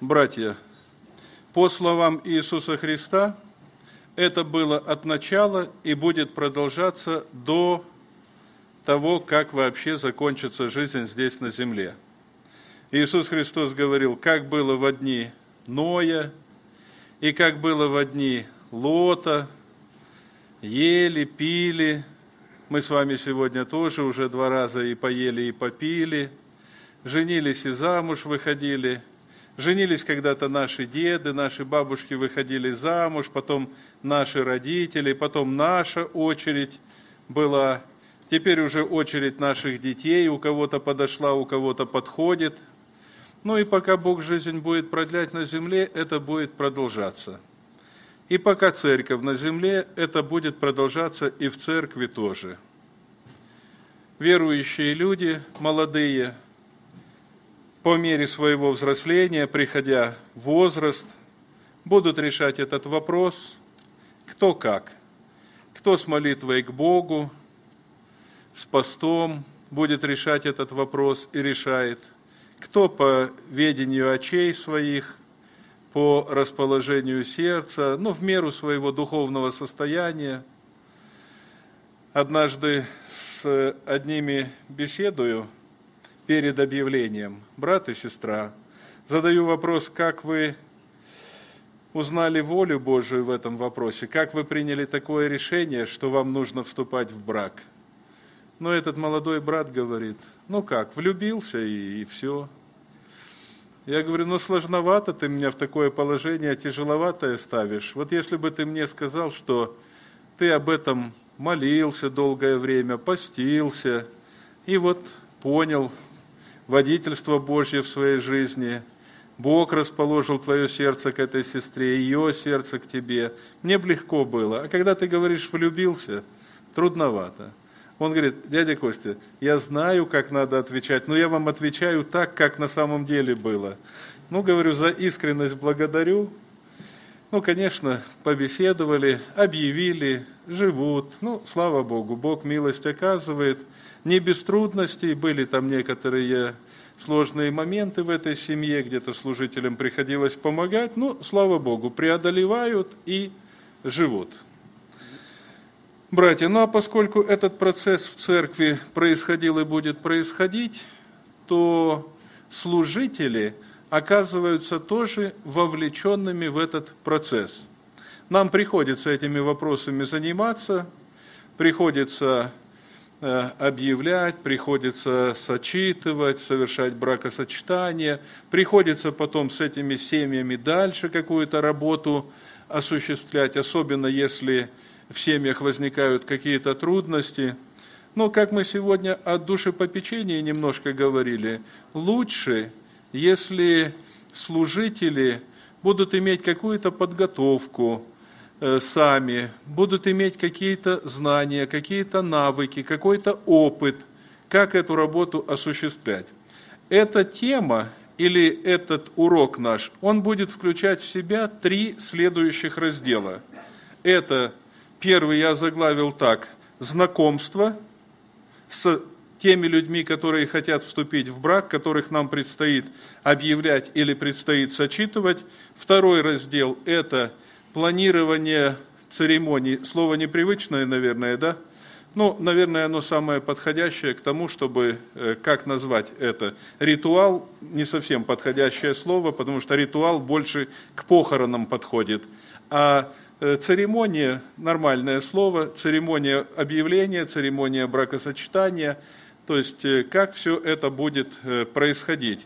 братья, по словам Иисуса Христа, это было от начала и будет продолжаться до того, как вообще закончится жизнь здесь на земле. Иисус Христос говорил, как было в одни Ноя, и как было в одни Лота, ели, пили. Мы с вами сегодня тоже уже два раза и поели, и попили. Женились и замуж выходили, Женились когда-то наши деды, наши бабушки выходили замуж, потом наши родители, потом наша очередь была. Теперь уже очередь наших детей, у кого-то подошла, у кого-то подходит. Ну и пока Бог жизнь будет продлять на земле, это будет продолжаться. И пока церковь на земле, это будет продолжаться и в церкви тоже. Верующие люди, молодые – по мере своего взросления, приходя в возраст, будут решать этот вопрос, кто как, кто с молитвой к Богу, с постом будет решать этот вопрос и решает, кто по ведению очей своих, по расположению сердца, ну, в меру своего духовного состояния. Однажды с одними беседую – перед объявлением. Брат и сестра, задаю вопрос, как вы узнали волю Божию в этом вопросе, как вы приняли такое решение, что вам нужно вступать в брак. Но этот молодой брат говорит, ну как, влюбился и, и все. Я говорю, ну сложновато ты меня в такое положение тяжеловатое ставишь. Вот если бы ты мне сказал, что ты об этом молился долгое время, постился, и вот понял, водительство Божье в своей жизни. Бог расположил твое сердце к этой сестре, ее сердце к тебе. Мне бы легко было. А когда ты говоришь «влюбился», трудновато. Он говорит, дядя Костя, я знаю, как надо отвечать, но я вам отвечаю так, как на самом деле было. Ну, говорю, за искренность благодарю. Ну, конечно, побеседовали, объявили, живут. Ну, слава Богу, Бог милость оказывает – не без трудностей, были там некоторые сложные моменты в этой семье, где-то служителям приходилось помогать, но, слава Богу, преодолевают и живут. Братья, ну а поскольку этот процесс в церкви происходил и будет происходить, то служители оказываются тоже вовлеченными в этот процесс. Нам приходится этими вопросами заниматься, приходится Э, объявлять, приходится сочитывать, совершать бракосочетание, приходится потом с этими семьями дальше какую-то работу осуществлять, особенно если в семьях возникают какие-то трудности. Но, как мы сегодня о душепопечении немножко говорили, лучше, если служители будут иметь какую-то подготовку, Э, сами, будут иметь какие-то знания, какие-то навыки, какой-то опыт, как эту работу осуществлять. Эта тема или этот урок наш, он будет включать в себя три следующих раздела. Это первый я заглавил так «Знакомство с теми людьми, которые хотят вступить в брак, которых нам предстоит объявлять или предстоит сочитывать». Второй раздел – это планирование церемоний. Слово непривычное, наверное, да? Ну, наверное, оно самое подходящее к тому, чтобы, э, как назвать это, ритуал, не совсем подходящее слово, потому что ритуал больше к похоронам подходит. А э, церемония, нормальное слово, церемония объявления, церемония бракосочетания, то есть э, как все это будет происходить.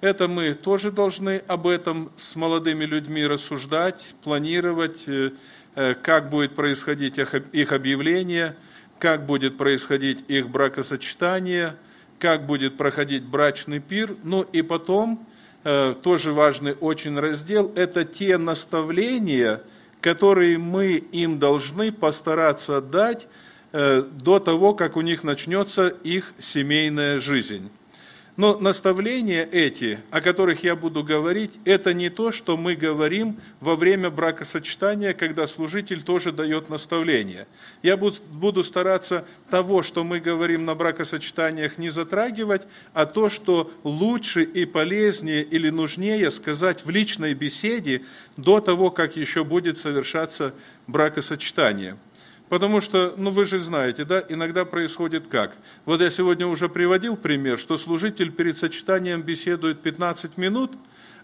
Это мы тоже должны об этом с молодыми людьми рассуждать, планировать, э, э, как будет происходить их объявление, как будет происходить их бракосочетание, как будет проходить брачный пир. Ну и потом, э, тоже важный очень раздел, это те наставления, которые мы им должны постараться дать до того, как у них начнется их семейная жизнь. Но наставления эти, о которых я буду говорить, это не то, что мы говорим во время бракосочетания, когда служитель тоже дает наставления. Я буду стараться того, что мы говорим на бракосочетаниях, не затрагивать, а то, что лучше и полезнее или нужнее сказать в личной беседе до того, как еще будет совершаться бракосочетание. Потому что, ну вы же знаете, да, иногда происходит как? Вот я сегодня уже приводил пример, что служитель перед сочетанием беседует 15 минут,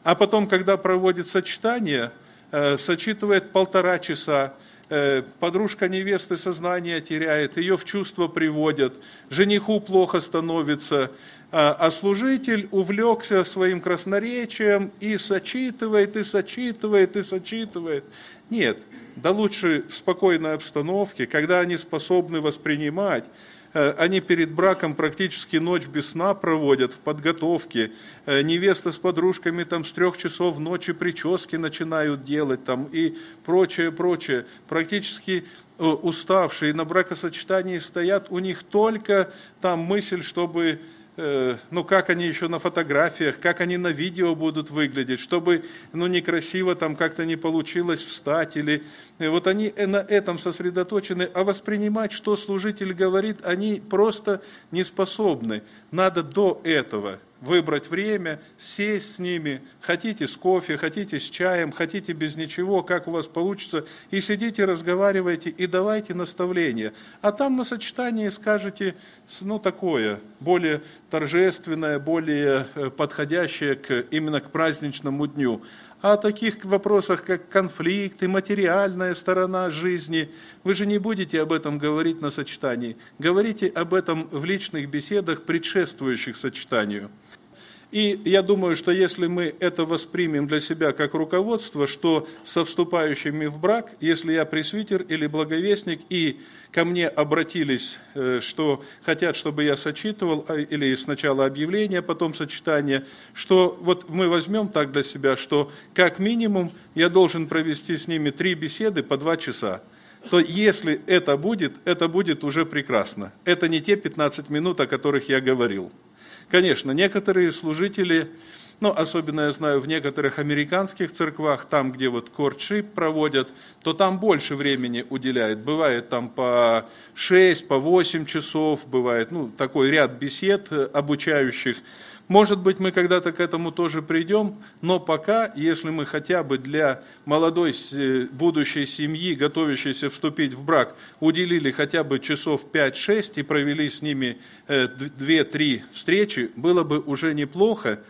а потом, когда проводит сочетание, э, сочитывает полтора часа, э, подружка невесты сознание теряет, ее в чувство приводят, жениху плохо становится, э, а служитель увлекся своим красноречием и сочитывает, и сочитывает, и сочитывает. Нет, да лучше в спокойной обстановке, когда они способны воспринимать, э, они перед браком практически ночь без сна проводят в подготовке, э, невеста с подружками там с трех часов ночи прически начинают делать там и прочее, прочее. Практически э, уставшие на бракосочетании стоят, у них только там мысль, чтобы Э, ну, как они еще на фотографиях, как они на видео будут выглядеть, чтобы, ну, некрасиво там как-то не получилось встать или... Э, вот они э, на этом сосредоточены, а воспринимать, что служитель говорит, они просто не способны. Надо до этого выбрать время, сесть с ними, хотите с кофе, хотите с чаем, хотите без ничего, как у вас получится, и сидите, разговаривайте, и давайте наставления. А там на сочетании скажете, ну, такое, более торжественное, более э, подходящее к, именно к праздничному дню. А о таких вопросах, как конфликт и материальная сторона жизни, вы же не будете об этом говорить на сочетании. Говорите об этом в личных беседах, предшествующих сочетанию. И я думаю, что если мы это воспримем для себя как руководство, что со вступающими в брак, если я пресвитер или благовестник, и ко мне обратились, э, что хотят, чтобы я сочитывал, а, или сначала объявление, потом сочетание, что вот мы возьмем так для себя, что как минимум я должен провести с ними три беседы по два часа то если это будет, это будет уже прекрасно. Это не те 15 минут, о которых я говорил. Конечно, некоторые служители, ну, особенно я знаю, в некоторых американских церквах, там, где вот кордшип проводят, то там больше времени уделяет. Бывает там по 6, по 8 часов, бывает, ну, такой ряд бесед э, обучающих, может быть, мы когда-то к этому тоже придем, но пока, если мы хотя бы для молодой э, будущей семьи, готовящейся вступить в брак, уделили хотя бы часов 5-6 и провели с ними 2-3 э, встречи, было бы уже неплохо.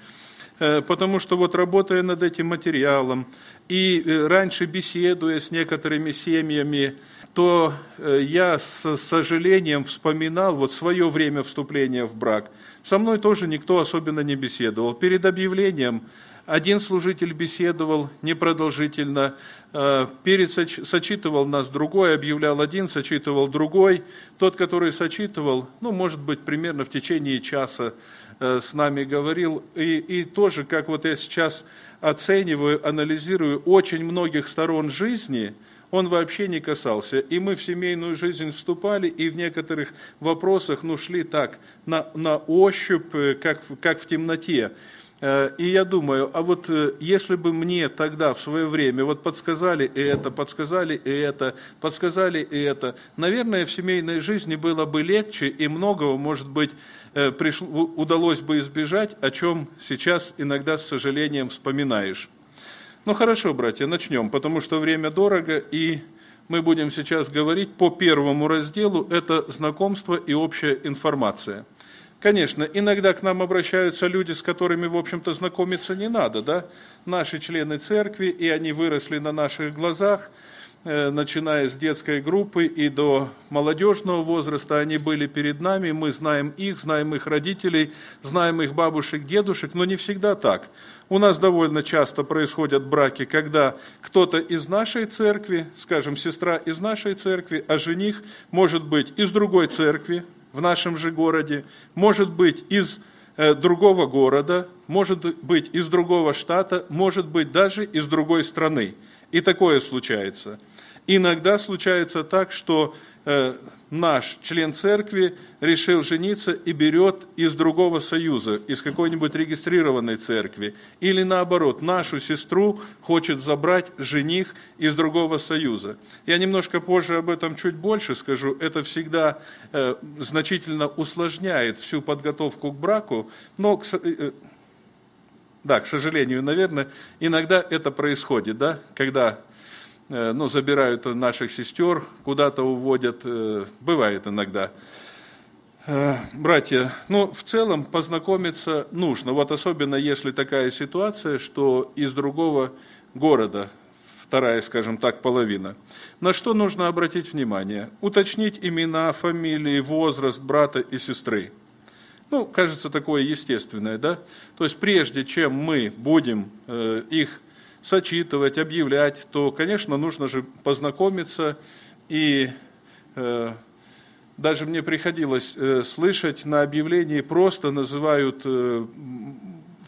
Э, потому что вот работая над этим материалом и э, раньше беседуя с некоторыми семьями, то э, я с сожалением вспоминал вот свое время вступления в брак. Со мной тоже никто особенно не беседовал. Перед объявлением один служитель беседовал непродолжительно, перед сочитывал нас другой, объявлял один, сочитывал другой. Тот, который сочитывал, ну, может быть, примерно в течение часа Э, с нами говорил. И, и тоже, как вот я сейчас оцениваю, анализирую очень многих сторон жизни, он вообще не касался. И мы в семейную жизнь вступали, и в некоторых вопросах, ну, шли так, на, на ощупь, э, как, как в темноте. Э, и я думаю, а вот если бы мне тогда в свое время вот подсказали и это, подсказали и это, подсказали и это, наверное, в семейной жизни было бы легче и многого, может быть, Э, пришло, удалось бы избежать, о чем сейчас иногда с сожалением вспоминаешь. Ну хорошо, братья, начнем, потому что время дорого, и мы будем сейчас говорить по первому разделу, это знакомство и общая информация. Конечно, иногда к нам обращаются люди, с которыми, в общем-то, знакомиться не надо, да? Наши члены церкви, и они выросли на наших глазах – Э, начиная с детской группы и до молодежного возраста, они были перед нами, мы знаем их, знаем их родителей, знаем их бабушек, дедушек, но не всегда так. У нас довольно часто происходят браки, когда кто-то из нашей церкви, скажем, сестра из нашей церкви, а жених может быть из другой церкви в нашем же городе, может быть из э, другого города, может быть из другого штата, может быть даже из другой страны. И такое случается – Иногда случается так, что э, наш член церкви решил жениться и берет из другого союза, из какой-нибудь регистрированной церкви. Или наоборот, нашу сестру хочет забрать жених из другого союза. Я немножко позже об этом чуть больше скажу. Это всегда э, значительно усложняет всю подготовку к браку, но... К, э, э, да, к сожалению, наверное, иногда это происходит, да, когда Э, ну, забирают наших сестер, куда-то уводят, э, бывает иногда. Э, братья, ну, в целом познакомиться нужно, вот особенно если такая ситуация, что из другого города, вторая, скажем так, половина. На что нужно обратить внимание? Уточнить имена, фамилии, возраст брата и сестры. Ну, кажется, такое естественное, да? То есть прежде чем мы будем их сочитывать, объявлять, то, конечно, нужно же познакомиться. И э, даже мне приходилось э, слышать на объявлении просто называют э,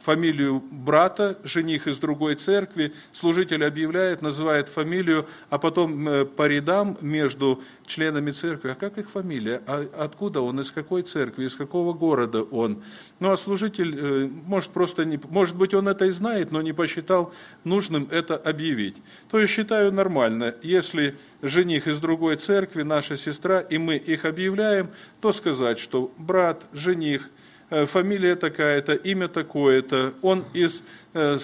фамилию брата, жених из другой церкви, служитель объявляет, называет фамилию, а потом э, по рядам между членами церкви, а как их фамилия, а откуда он, из какой церкви, из какого города он. Ну а служитель, э, может, просто не, может быть, он это и знает, но не посчитал нужным это объявить. То есть считаю нормально, если жених из другой церкви, наша сестра, и мы их объявляем, то сказать, что брат, жених, Э, фамилия такая-то, имя такое-то, он из э,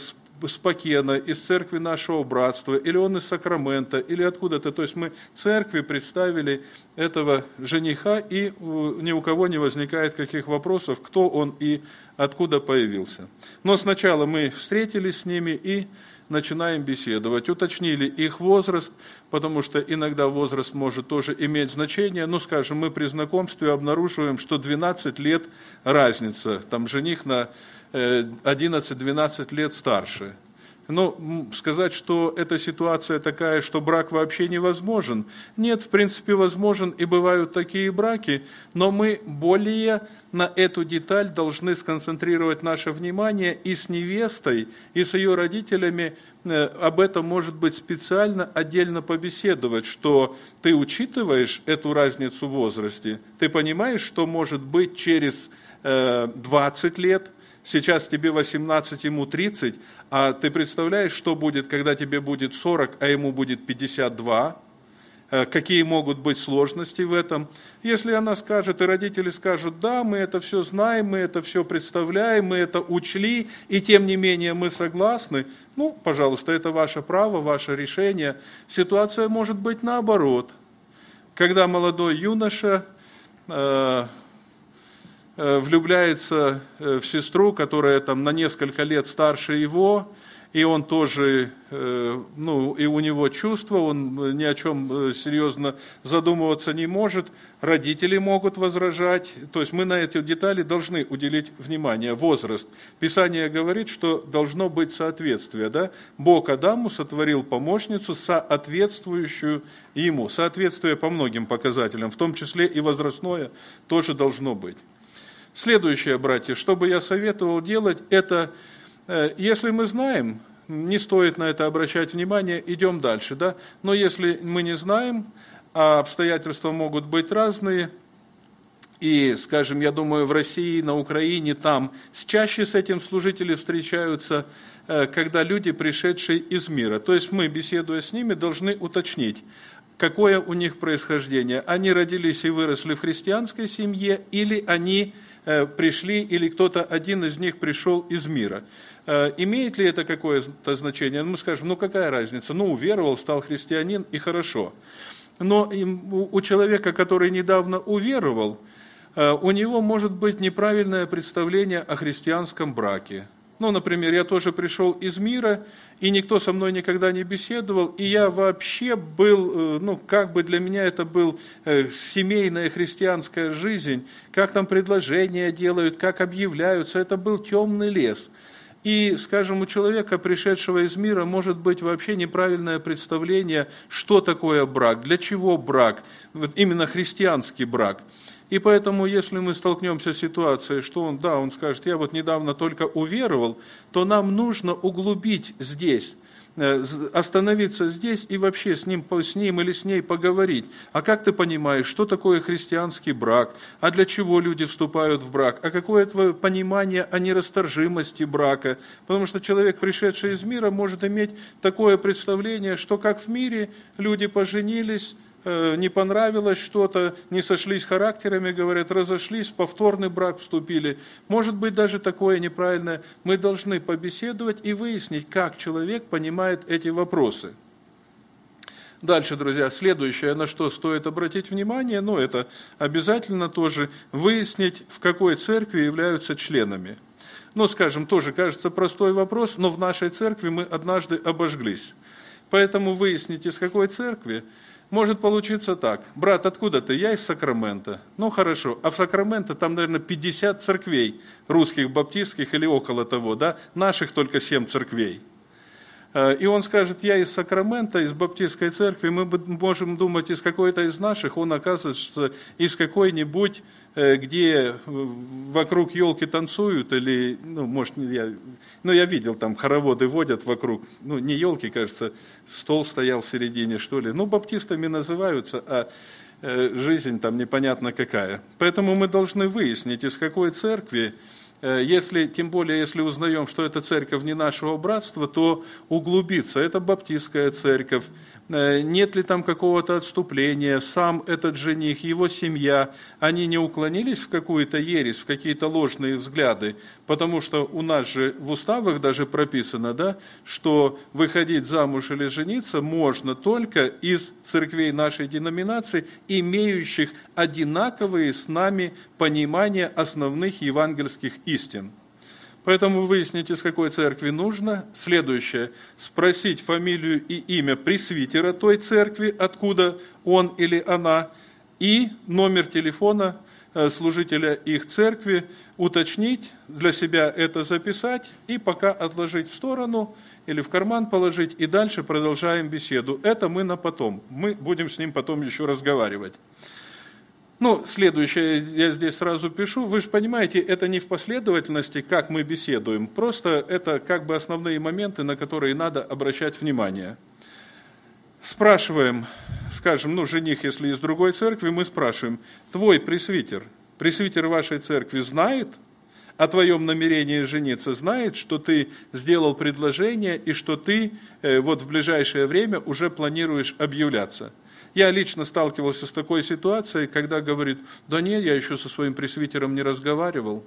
Спокена, из церкви нашего братства, или он из Сакрамента, или откуда-то. То есть мы церкви представили этого жениха, и ни у кого не возникает каких вопросов, кто он и откуда появился. Но сначала мы встретились с ними и начинаем беседовать, уточнили их возраст, потому что иногда возраст может тоже иметь значение. Ну, скажем, мы при знакомстве обнаруживаем, что 12 лет разница, там жених на 11-12 э, лет старше – но ну, сказать, что эта ситуация такая, что брак вообще невозможен. Нет, в принципе, возможен и бывают такие браки, но мы более на эту деталь должны сконцентрировать наше внимание и с невестой, и с ее родителями э, об этом, может быть, специально отдельно побеседовать, что ты учитываешь эту разницу в возрасте, ты понимаешь, что может быть через 20 э, лет – Сейчас тебе 18, ему 30, а ты представляешь, что будет, когда тебе будет 40, а ему будет 52? Э, какие могут быть сложности в этом? Если она скажет, и родители скажут, да, мы это все знаем, мы это все представляем, мы это учли, и тем не менее мы согласны, ну, пожалуйста, это ваше право, ваше решение. Ситуация может быть наоборот. Когда молодой юноша э, Э, влюбляется э, в сестру, которая там на несколько лет старше его, и он тоже, э, ну, и у него чувства, он ни о чем серьезно задумываться не может, родители могут возражать, то есть мы на эти детали должны уделить внимание, возраст. Писание говорит, что должно быть соответствие, да? Бог Адаму сотворил помощницу, соответствующую ему, соответствие по многим показателям, в том числе и возрастное тоже должно быть. Следующее, братья, что бы я советовал делать, это, э, если мы знаем, не стоит на это обращать внимание, идем дальше, да? Но если мы не знаем, а обстоятельства могут быть разные, и, скажем, я думаю, в России, на Украине, там чаще с этим служители встречаются, э, когда люди, пришедшие из мира. То есть мы, беседуя с ними, должны уточнить, какое у них происхождение. Они родились и выросли в христианской семье, или они Э, пришли или кто-то один из них пришел из мира. Э, имеет ли это какое-то значение? Ну, мы скажем, ну какая разница? Ну уверовал, стал христианин и хорошо. Но у человека, который недавно уверовал, э, у него может быть неправильное представление о христианском браке, ну, например, я тоже пришел из мира, и никто со мной никогда не беседовал, и я вообще был, э, ну, как бы для меня это был э, семейная христианская жизнь, как там предложения делают, как объявляются, это был темный лес. И, скажем, у человека, пришедшего из мира, может быть вообще неправильное представление, что такое брак, для чего брак, вот именно христианский брак – и поэтому, если мы столкнемся с ситуацией, что он, да, он скажет, я вот недавно только уверовал, то нам нужно углубить здесь э, остановиться здесь и вообще с ним, с ним или с ней поговорить. А как ты понимаешь, что такое христианский брак? А для чего люди вступают в брак? А какое твое понимание о нерасторжимости брака? Потому что человек, пришедший из мира, может иметь такое представление, что как в мире люди поженились, Э, не понравилось что-то, не сошлись характерами, говорят, разошлись, повторный брак вступили. Может быть, даже такое неправильное. Мы должны побеседовать и выяснить, как человек понимает эти вопросы. Дальше, друзья, следующее, на что стоит обратить внимание, ну, это обязательно тоже выяснить, в какой церкви являются членами. Ну, скажем, тоже кажется простой вопрос, но в нашей церкви мы однажды обожглись. Поэтому выясните, с какой церкви, может получиться так. Брат, откуда ты? Я из Сакрамента. Ну хорошо, а в Сакраменто там, наверное, 50 церквей русских, баптистских или около того, да? Наших только 7 церквей – Э, и он скажет, я из Сакрамента, из Баптистской церкви, мы можем думать из какой-то из наших, он оказывается из какой-нибудь, э, где э, вокруг елки танцуют, или, ну, может, я, ну, я видел, там хороводы водят вокруг, ну, не елки, кажется, стол стоял в середине, что ли. Ну, баптистами называются, а жизнь там непонятно какая. Поэтому мы должны выяснить, из какой церкви, Э, если, тем более, если узнаем, что эта церковь не нашего братства, то углубиться. Это баптистская церковь, Э, нет ли там какого-то отступления, сам этот жених, его семья, они не уклонились в какую-то ересь, в какие-то ложные взгляды, потому что у нас же в уставах даже прописано, да, что выходить замуж или жениться можно только из церквей нашей деноминации, имеющих одинаковые с нами понимания основных евангельских истин – Поэтому выясните, с какой церкви нужно. Следующее. Спросить фамилию и имя пресвитера той церкви, откуда он или она, и номер телефона э, служителя их церкви, уточнить, для себя это записать и пока отложить в сторону или в карман положить, и дальше продолжаем беседу. Это мы на потом. Мы будем с ним потом еще разговаривать. Ну, следующее я здесь сразу пишу. Вы же понимаете, это не в последовательности, как мы беседуем. Просто это как бы основные моменты, на которые надо обращать внимание. Спрашиваем, скажем, ну, жених, если из другой церкви, мы спрашиваем, твой пресвитер, пресвитер вашей церкви знает о твоем намерении жениться, знает, что ты сделал предложение и что ты э, вот в ближайшее время уже планируешь объявляться – я лично сталкивался с такой ситуацией, когда говорит, да нет, я еще со своим пресвитером не разговаривал.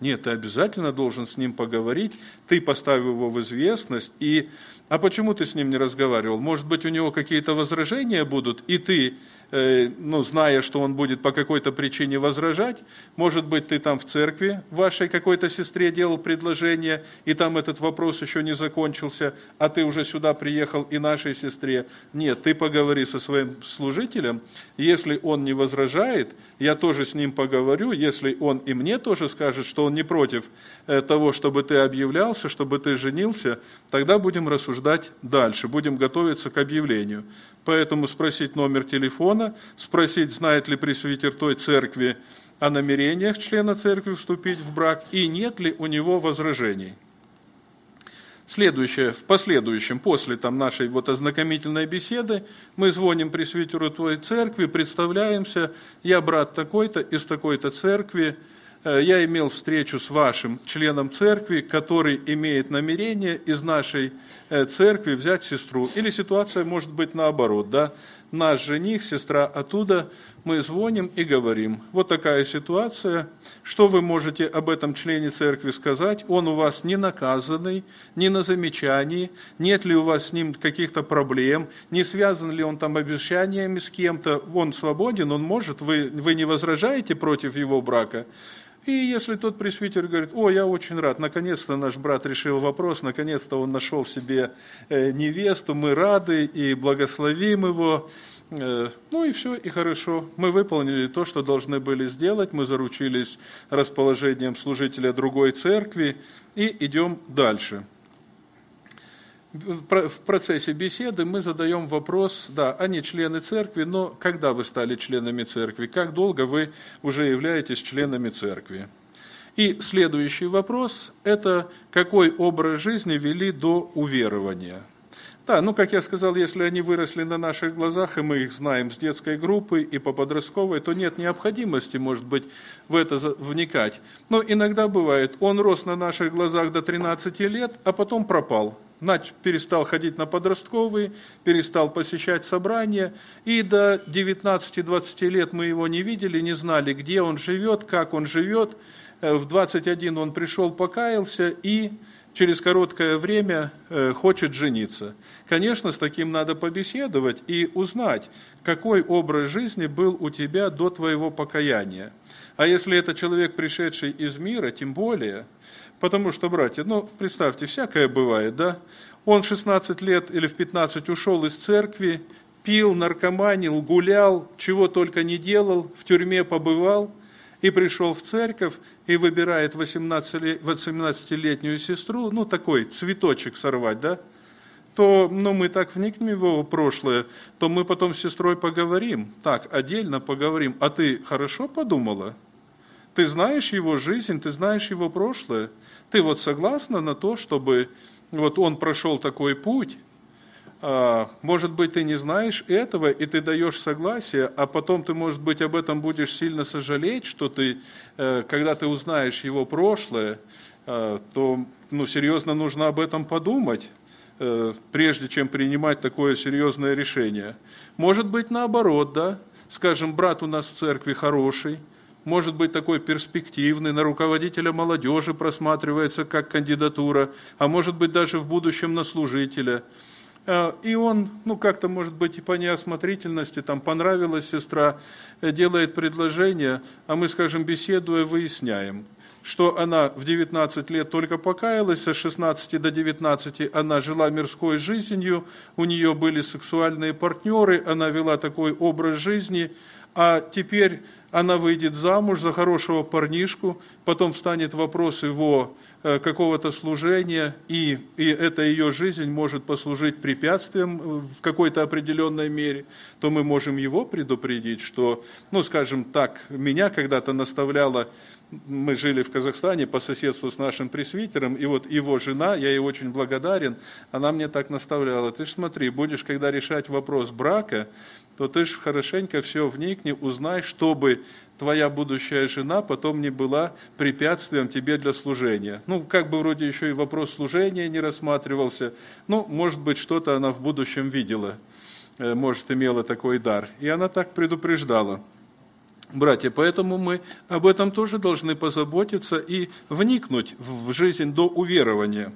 Нет, ты обязательно должен с ним поговорить, ты поставил его в известность, и... А почему ты с ним не разговаривал? Может быть, у него какие-то возражения будут, и ты Э, ну, зная, что он будет по какой-то причине возражать. Может быть, ты там в церкви вашей какой-то сестре делал предложение, и там этот вопрос еще не закончился, а ты уже сюда приехал и нашей сестре. Нет, ты поговори со своим служителем. Если он не возражает, я тоже с ним поговорю. Если он и мне тоже скажет, что он не против э, того, чтобы ты объявлялся, чтобы ты женился, тогда будем рассуждать дальше, будем готовиться к объявлению. Поэтому спросить номер телефона, спросить, знает ли пресвитер той церкви о намерениях члена церкви вступить в брак и нет ли у него возражений. Следующее, в последующем, после там, нашей вот ознакомительной беседы, мы звоним пресвитеру твоей церкви, представляемся, я брат такой-то из такой-то церкви, Э, я имел встречу с вашим членом церкви, который имеет намерение из нашей э, церкви взять сестру. Или ситуация может быть наоборот, да? Наш жених, сестра оттуда, мы звоним и говорим, вот такая ситуация, что вы можете об этом члене церкви сказать? Он у вас не наказанный, не на замечании, нет ли у вас с ним каких-то проблем, не связан ли он там обещаниями с кем-то, он свободен, он может, вы, вы не возражаете против его брака? И если тот пресвитер говорит, о, я очень рад, наконец-то наш брат решил вопрос, наконец-то он нашел себе э, невесту, мы рады и благословим его, э, ну и все, и хорошо. Мы выполнили то, что должны были сделать, мы заручились расположением служителя другой церкви и идем дальше в процессе беседы мы задаем вопрос, да, они а члены церкви, но когда вы стали членами церкви, как долго вы уже являетесь членами церкви? И следующий вопрос – это какой образ жизни вели до уверования? Да, ну, как я сказал, если они выросли на наших глазах, и мы их знаем с детской группы и по подростковой, то нет необходимости, может быть, в это вникать. Но иногда бывает, он рос на наших глазах до 13 лет, а потом пропал – Надь перестал ходить на подростковые, перестал посещать собрания, и до 19-20 лет мы его не видели, не знали, где он живет, как он живет. Э, в 21 он пришел, покаялся и через короткое время э, хочет жениться. Конечно, с таким надо побеседовать и узнать, какой образ жизни был у тебя до твоего покаяния. А если это человек, пришедший из мира, тем более – Потому что, братья, ну, представьте, всякое бывает, да? Он в 16 лет или в 15 ушел из церкви, пил, наркоманил, гулял, чего только не делал, в тюрьме побывал и пришел в церковь и выбирает 18-летнюю сестру, ну, такой цветочек сорвать, да? то ну, мы так вникнем в его прошлое, то мы потом с сестрой поговорим, так, отдельно поговорим, а ты хорошо подумала? Ты знаешь его жизнь, ты знаешь его прошлое? Ты вот согласна на то, чтобы вот он прошел такой путь, а, может быть, ты не знаешь этого, и ты даешь согласие, а потом ты, может быть, об этом будешь сильно сожалеть, что ты, э, когда ты узнаешь его прошлое, э, то ну, серьезно нужно об этом подумать, э, прежде чем принимать такое серьезное решение. Может быть, наоборот, да? Скажем, брат у нас в церкви хороший – может быть такой перспективный, на руководителя молодежи просматривается как кандидатура, а может быть даже в будущем на служителя. А, и он, ну как-то может быть и по неосмотрительности, там понравилась сестра, э, делает предложение, а мы, скажем, беседуя, выясняем, что она в 19 лет только покаялась, а с 16 до 19 она жила мирской жизнью, у нее были сексуальные партнеры, она вела такой образ жизни – а теперь она выйдет замуж за хорошего парнишку, потом встанет вопрос его э, какого-то служения, и, и эта ее жизнь может послужить препятствием э, в какой-то определенной мере, то мы можем его предупредить, что, ну, скажем так, меня когда-то наставляла мы жили в Казахстане по соседству с нашим пресвитером, и вот его жена, я ей очень благодарен, она мне так наставляла, ты ж смотри, будешь когда решать вопрос брака, то ты ж хорошенько все вникни, узнай, чтобы твоя будущая жена потом не была препятствием тебе для служения. Ну, как бы вроде еще и вопрос служения не рассматривался, ну, может быть, что-то она в будущем видела, э, может, имела такой дар. И она так предупреждала – Братья, поэтому мы об этом тоже должны позаботиться и вникнуть в жизнь до уверования.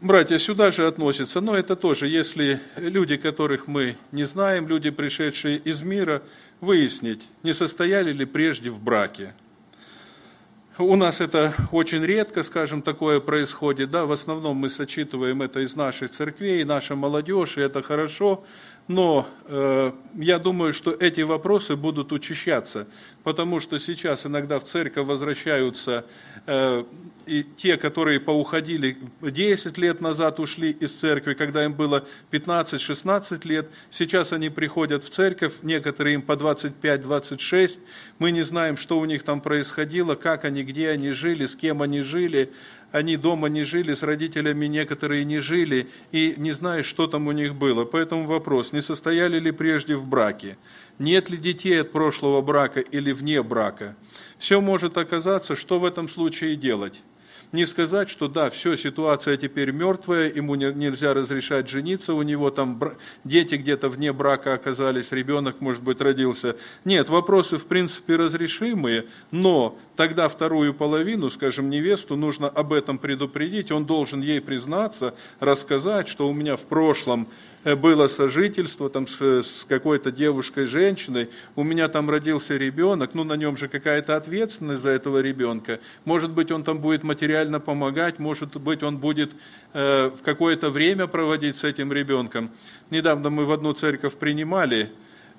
Братья, сюда же относятся, но это тоже, если люди, которых мы не знаем, люди, пришедшие из мира, выяснить, не состояли ли прежде в браке, у нас это очень редко, скажем, такое происходит, да, в основном мы сочитываем это из наших церквей, наша молодежь, и это хорошо, но э, я думаю, что эти вопросы будут учащаться, потому что сейчас иногда в церковь возвращаются э, и те, которые поуходили 10 лет назад, ушли из церкви, когда им было 15-16 лет, сейчас они приходят в церковь, некоторые им по 25-26, мы не знаем, что у них там происходило, как они где они жили, с кем они жили. Они дома не жили, с родителями некоторые не жили, и не знаешь, что там у них было. Поэтому вопрос, не состояли ли прежде в браке, нет ли детей от прошлого брака или вне брака. Все может оказаться, что в этом случае делать не сказать, что да, все, ситуация теперь мертвая, ему не, нельзя разрешать жениться, у него там бра- дети где-то вне брака оказались, ребенок, может быть, родился. Нет, вопросы, в принципе, разрешимые, но тогда вторую половину, скажем, невесту, нужно об этом предупредить, он должен ей признаться, рассказать, что у меня в прошлом было сожительство там, э, с какой-то девушкой, женщиной, у меня там родился ребенок, ну на нем же какая-то ответственность за этого ребенка, может быть он там будет материально помогать, может быть он будет э, в какое-то время проводить с этим ребенком. Недавно мы в одну церковь принимали,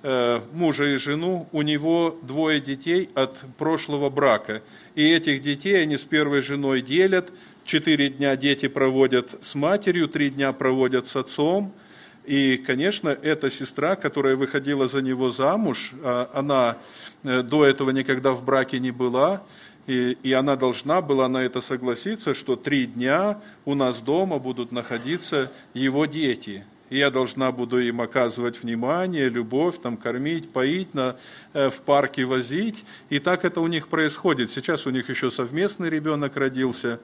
э, мужа и жену, у него двое детей от прошлого брака. И этих детей они с первой женой делят, четыре дня дети проводят с матерью, три дня проводят с отцом – и, конечно, эта сестра, которая выходила за него замуж, а, она э, до этого никогда в браке не была, и, и она должна была на это согласиться, что три дня у нас дома будут находиться его дети. И я должна буду им оказывать внимание, любовь, там, кормить, поить, на, э, в парке возить. И так это у них происходит. Сейчас у них еще совместный ребенок родился.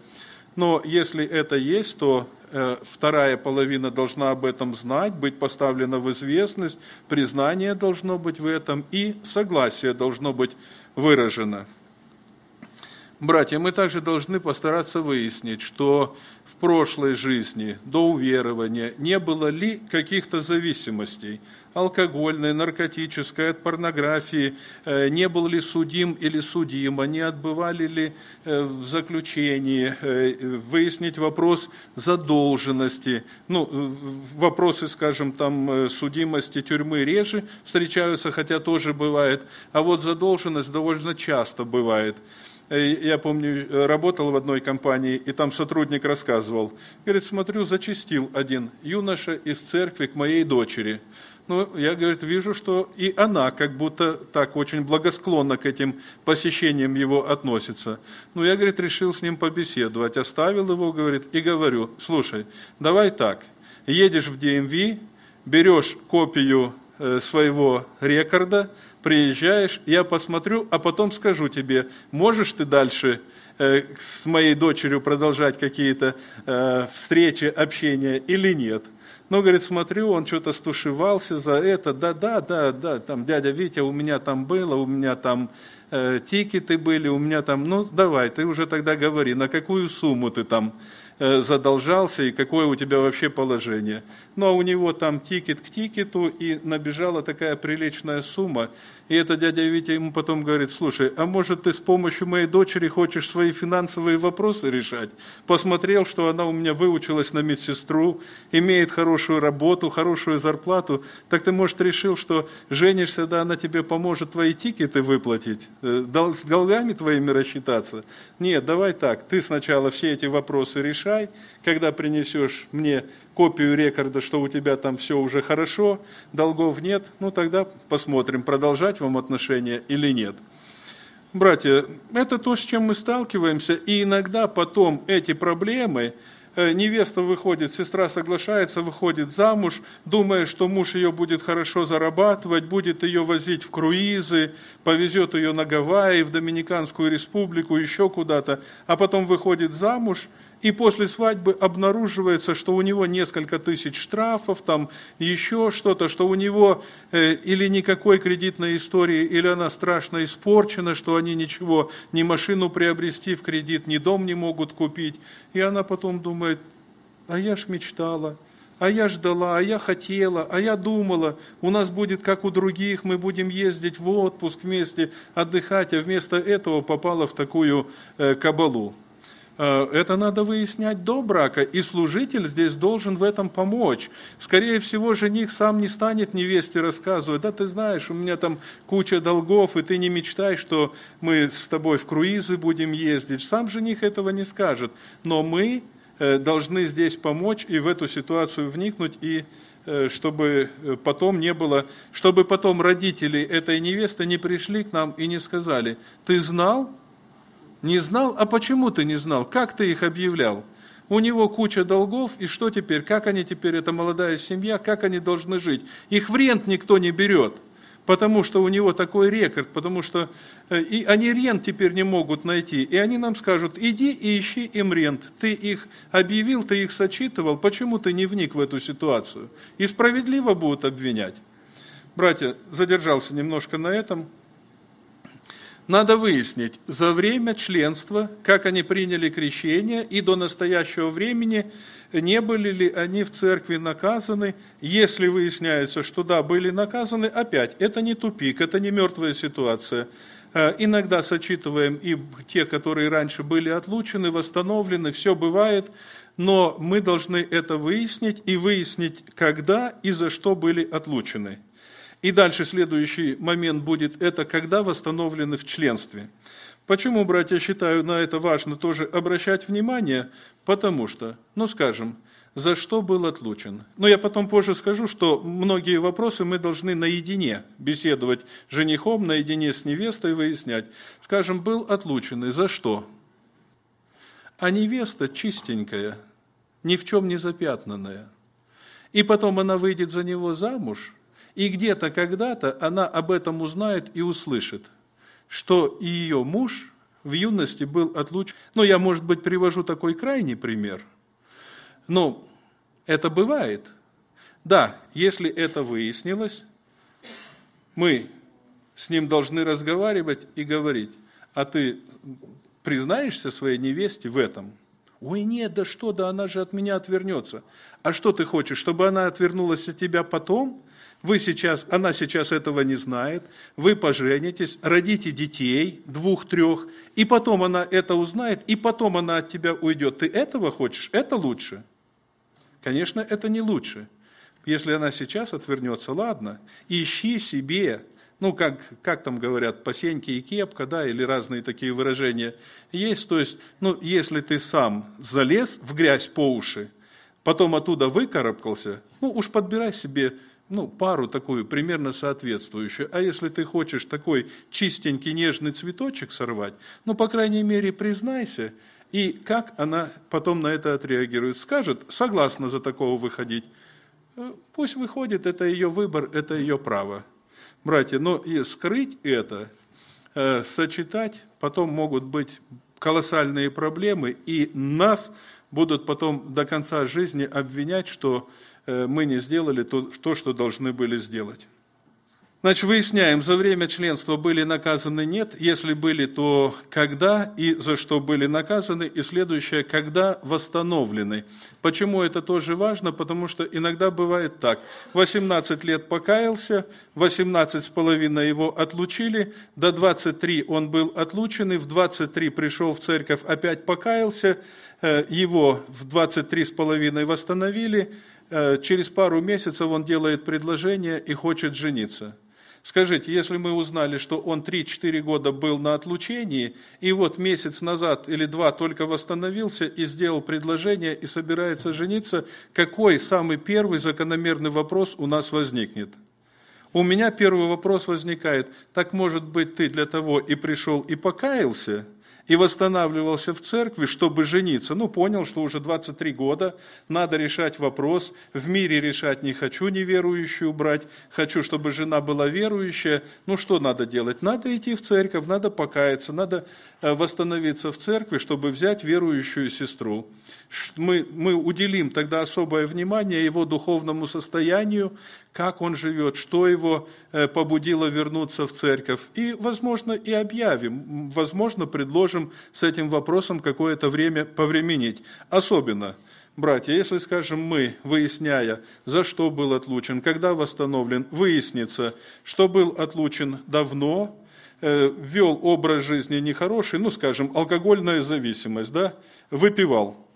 Но если это есть, то э, вторая половина должна об этом знать, быть поставлена в известность, признание должно быть в этом и согласие должно быть выражено. Братья, мы также должны постараться выяснить, что в прошлой жизни до уверования не было ли каких-то зависимостей – алкогольное, наркотическое, от порнографии, э, не был ли судим или судима, не отбывали ли э, в заключении, э, выяснить вопрос задолженности. Ну, вопросы, скажем, там судимости тюрьмы реже встречаются, хотя тоже бывает, а вот задолженность довольно часто бывает я помню, работал в одной компании, и там сотрудник рассказывал. Говорит, смотрю, зачистил один юноша из церкви к моей дочери но ну, я, говорит, вижу, что и она как будто так очень благосклонно к этим посещениям его относится. Ну, я, говорит, решил с ним побеседовать, оставил его, говорит, и говорю, слушай, давай так, едешь в ДМВ, эм берешь копию э, своего рекорда, приезжаешь, я посмотрю, а потом скажу тебе, можешь ты дальше э, с моей дочерью продолжать какие-то э, встречи, общения или нет. Но, ну, говорит, смотрю, он что-то стушевался за это, да, да, да, да, там, дядя Витя, у меня там было, у меня там э, тикеты были, у меня там, ну, давай, ты уже тогда говори, на какую сумму ты там э, задолжался и какое у тебя вообще положение но у него там тикет к тикету, и набежала такая приличная сумма. И это дядя Витя ему потом говорит, слушай, а может ты с помощью моей дочери хочешь свои финансовые вопросы решать? Посмотрел, что она у меня выучилась на медсестру, имеет хорошую работу, хорошую зарплату, так ты, может, решил, что женишься, да, она тебе поможет твои тикеты выплатить, э, с долгами твоими рассчитаться? Нет, давай так, ты сначала все эти вопросы решай, когда принесешь мне копию рекорда, что у тебя там все уже хорошо, долгов нет, ну тогда посмотрим, продолжать вам отношения или нет. Братья, это то, с чем мы сталкиваемся, и иногда потом эти проблемы, э, невеста выходит, сестра соглашается, выходит замуж, думая, что муж ее будет хорошо зарабатывать, будет ее возить в круизы, повезет ее на Гавайи, в Доминиканскую республику, еще куда-то, а потом выходит замуж – и после свадьбы обнаруживается, что у него несколько тысяч штрафов, там еще что-то, что у него э, или никакой кредитной истории, или она страшно испорчена, что они ничего, ни машину приобрести в кредит, ни дом не могут купить. И она потом думает, а я ж мечтала, а я ждала, а я хотела, а я думала, у нас будет как у других, мы будем ездить в отпуск вместе, отдыхать, а вместо этого попала в такую э, кабалу. Э, это надо выяснять до брака, и служитель здесь должен в этом помочь. Скорее всего, жених сам не станет невесте рассказывать, да ты знаешь, у меня там куча долгов, и ты не мечтай, что мы с тобой в круизы будем ездить. Сам жених этого не скажет, но мы э, должны здесь помочь и в эту ситуацию вникнуть и э, чтобы потом не было, чтобы потом родители этой невесты не пришли к нам и не сказали, ты знал, не знал? А почему ты не знал? Как ты их объявлял? У него куча долгов, и что теперь? Как они теперь, эта молодая семья, как они должны жить? Их в рент никто не берет, потому что у него такой рекорд, потому что э, и они рент теперь не могут найти. И они нам скажут, иди и ищи им рент. Ты их объявил, ты их сочитывал, почему ты не вник в эту ситуацию? И справедливо будут обвинять. Братья, задержался немножко на этом. Надо выяснить, за время членства, как они приняли крещение, и до настоящего времени, не были ли они в церкви наказаны. Если выясняется, что да, были наказаны, опять, это не тупик, это не мертвая ситуация. Э, иногда сочитываем и те, которые раньше были отлучены, восстановлены, все бывает, но мы должны это выяснить, и выяснить, когда и за что были отлучены. И дальше следующий момент будет, это когда восстановлены в членстве. Почему, братья, считаю, на это важно тоже обращать внимание? Потому что, ну скажем, за что был отлучен. Но я потом позже скажу, что многие вопросы мы должны наедине беседовать с женихом, наедине с невестой выяснять. Скажем, был отлучен, и за что? А невеста чистенькая, ни в чем не запятнанная. И потом она выйдет за него замуж – и где-то когда-то она об этом узнает и услышит, что и ее муж в юности был отлучен. Ну, я, может быть, привожу такой крайний пример. Но это бывает. Да, если это выяснилось, мы с ним должны разговаривать и говорить, а ты признаешься своей невесте в этом? Ой, нет, да что, да она же от меня отвернется. А что ты хочешь, чтобы она отвернулась от тебя потом? Вы сейчас, она сейчас этого не знает, вы поженитесь, родите детей, двух-трех, и потом она это узнает, и потом она от тебя уйдет. Ты этого хочешь? Это лучше? Конечно, это не лучше. Если она сейчас отвернется, ладно, ищи себе, ну, как, как там говорят, пасеньки и кепка, да, или разные такие выражения есть. То есть, ну, если ты сам залез в грязь по уши, потом оттуда выкарабкался, ну, уж подбирай себе ну, пару такую, примерно соответствующую. А если ты хочешь такой чистенький, нежный цветочек сорвать, ну, по крайней мере, признайся, и как она потом на это отреагирует? Скажет, согласна за такого выходить. Э, пусть выходит, это ее выбор, это ее право. Братья, но и скрыть это, э, сочетать, потом могут быть колоссальные проблемы, и нас будут потом до конца жизни обвинять, что Э, мы не сделали то, что должны были сделать. Значит, выясняем, за время членства были наказаны, нет. Если были, то когда и за что были наказаны. И следующее, когда восстановлены. Почему это тоже важно? Потому что иногда бывает так. 18 лет покаялся, 18 с половиной его отлучили, до 23 он был отлучен, и в 23 пришел в церковь, опять покаялся, э, его в 23 с половиной восстановили, Э, через пару месяцев он делает предложение и хочет жениться. Скажите, если мы узнали, что он 3-4 года был на отлучении, и вот месяц назад или два только восстановился и сделал предложение и собирается жениться, какой самый первый закономерный вопрос у нас возникнет? У меня первый вопрос возникает, так может быть ты для того и пришел и покаялся – и восстанавливался в церкви, чтобы жениться. Ну, понял, что уже 23 года, надо решать вопрос, в мире решать не хочу неверующую брать, хочу, чтобы жена была верующая. Ну, что надо делать? Надо идти в церковь, надо покаяться, надо э, восстановиться в церкви, чтобы взять верующую сестру. Мы, мы уделим тогда особое внимание его духовному состоянию, как он живет, что его э, побудило вернуться в церковь. И, возможно, и объявим, возможно, предложим с этим вопросом какое-то время повременить. Особенно, братья, если, скажем, мы, выясняя, за что был отлучен, когда восстановлен, выяснится, что был отлучен давно, э, вел образ жизни нехороший, ну, скажем, алкогольная зависимость, да, выпивал –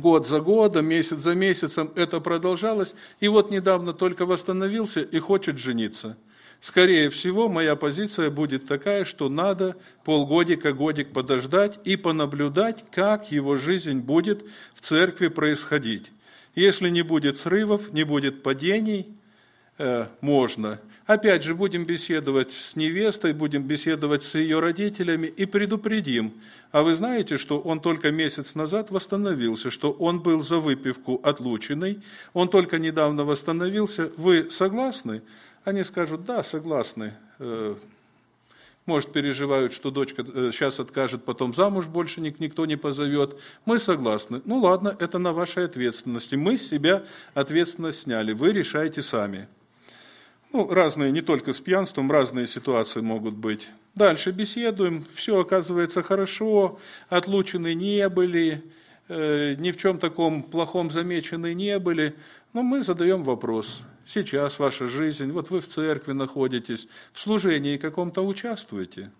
год за годом, месяц за месяцем это продолжалось, и вот недавно только восстановился и хочет жениться. Скорее всего, моя позиция будет такая, что надо полгодика-годик подождать и понаблюдать, как его жизнь будет в церкви происходить. Если не будет срывов, не будет падений, э, можно – Опять же, будем беседовать с невестой, будем беседовать с ее родителями и предупредим. А вы знаете, что он только месяц назад восстановился, что он был за выпивку отлученный, он только недавно восстановился. Вы согласны? Они скажут, да, согласны. Э, может, переживают, что дочка сейчас э, откажет, потом замуж больше никто не позовет. Мы согласны. Ну ладно, это на вашей ответственности. Мы с себя ответственность сняли. Вы решаете сами. Ну, разные, не только с пьянством, разные ситуации могут быть. Дальше беседуем, все оказывается хорошо, отлучены не были, э, ни в чем таком плохом замечены не были. Но мы задаем вопрос. Сейчас ваша жизнь, вот вы в церкви находитесь, в служении каком-то участвуете.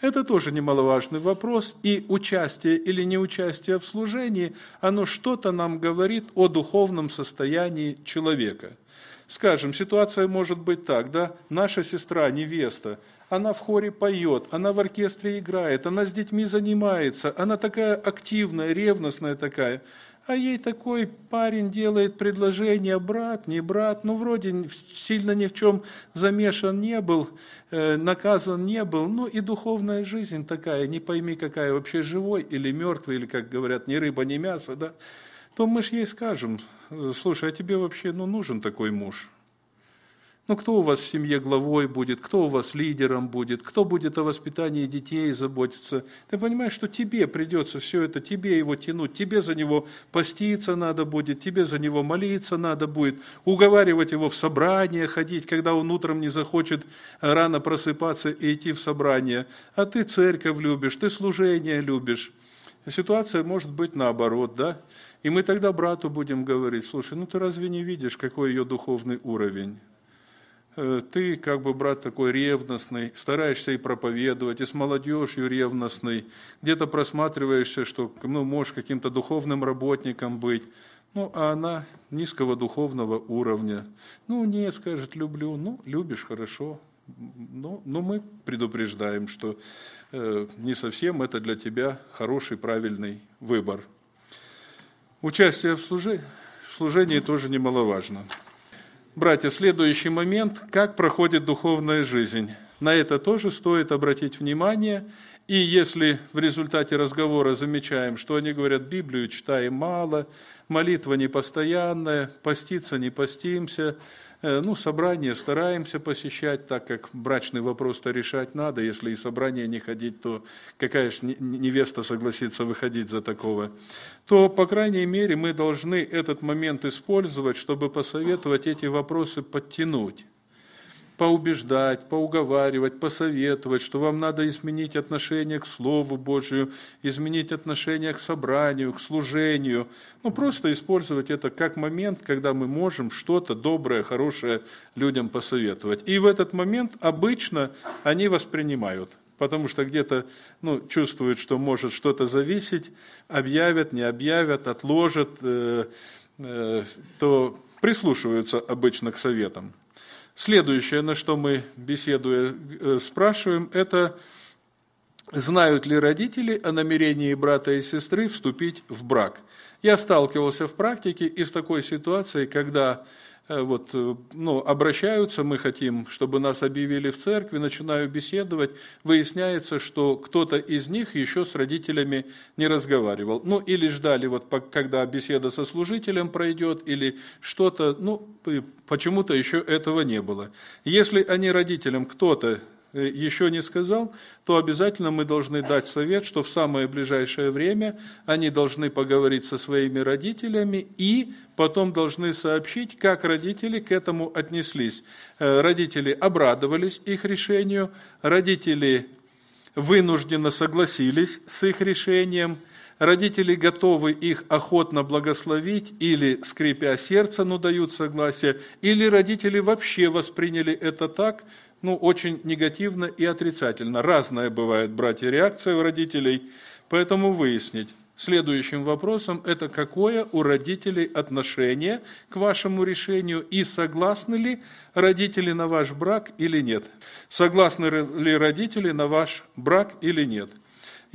Это тоже немаловажный вопрос, и участие или неучастие в служении, оно что-то нам говорит о духовном состоянии человека – Скажем, ситуация может быть так, да? Наша сестра, невеста, она в хоре поет, она в оркестре играет, она с детьми занимается, она такая активная, ревностная такая. А ей такой парень делает предложение, брат, не брат, ну вроде сильно ни в чем замешан не был, э, наказан не был, ну и духовная жизнь такая, не пойми какая вообще живой или мертвый, или как говорят, ни рыба, ни мясо, да, то мы ж ей скажем, слушай, а тебе вообще ну, нужен такой муж? Ну, кто у вас в семье главой будет, кто у вас лидером будет, кто будет о воспитании детей заботиться. Ты понимаешь, что тебе придется все это, тебе его тянуть, тебе за него поститься надо будет, тебе за него молиться надо будет, уговаривать его в собрание ходить, когда он утром не захочет рано просыпаться и идти в собрание. А ты церковь любишь, ты служение любишь. Ситуация может быть наоборот, да? И мы тогда брату будем говорить, слушай, ну ты разве не видишь, какой ее духовный уровень? Э, ты, как бы брат такой ревностный, стараешься и проповедовать, и с молодежью ревностный, где-то просматриваешься, что ну, можешь каким-то духовным работником быть. Ну, а она низкого духовного уровня. Ну, нет, скажет, люблю. Ну, любишь, хорошо. Но, «Ну, но ну, мы предупреждаем, что э, не совсем это для тебя хороший, правильный выбор. Участие в, служи... в служении тоже немаловажно. Братья, следующий момент – как проходит духовная жизнь. На это тоже стоит обратить внимание. И если в результате разговора замечаем, что они говорят, Библию читаем мало, молитва непостоянная, поститься не постимся – Э, ну, собрания стараемся посещать, так как брачный вопрос-то решать надо. Если и собрания не ходить, то какая же невеста согласится выходить за такого? То, по крайней мере, мы должны этот момент использовать, чтобы посоветовать эти вопросы подтянуть поубеждать, поуговаривать, посоветовать, что вам надо изменить отношение к Слову Божию, изменить отношение к собранию, к служению. Ну, просто использовать это как момент, когда мы можем что-то доброе, хорошее людям посоветовать. И в этот момент обычно они воспринимают – потому что где-то ну, чувствуют, что может что-то зависеть, объявят, не объявят, отложат, э, э, то прислушиваются обычно к советам. Следующее, на что мы, беседуя, э, спрашиваем, это знают ли родители о намерении брата и сестры вступить в брак. Я сталкивался в практике и с такой ситуацией, когда Э, вот, э, ну, обращаются, мы хотим, чтобы нас объявили в церкви, начинаю беседовать, выясняется, что кто-то из них еще с родителями не разговаривал. Ну, или ждали, вот, когда беседа со служителем пройдет, или что-то, ну, почему-то еще этого не было. Если они родителям кто-то Э, еще не сказал, то обязательно мы должны дать совет, что в самое ближайшее время они должны поговорить со своими родителями и потом должны сообщить, как родители к этому отнеслись. Э, родители обрадовались их решению, родители вынужденно согласились с их решением, родители готовы их охотно благословить или, скрипя сердце, но дают согласие, или родители вообще восприняли это так, ну, очень негативно и отрицательно. Разная бывает, братья, реакция у родителей, поэтому выяснить. Следующим вопросом – это какое у родителей отношение к вашему решению и согласны ли родители на ваш брак или нет? Согласны ли родители на ваш брак или нет? –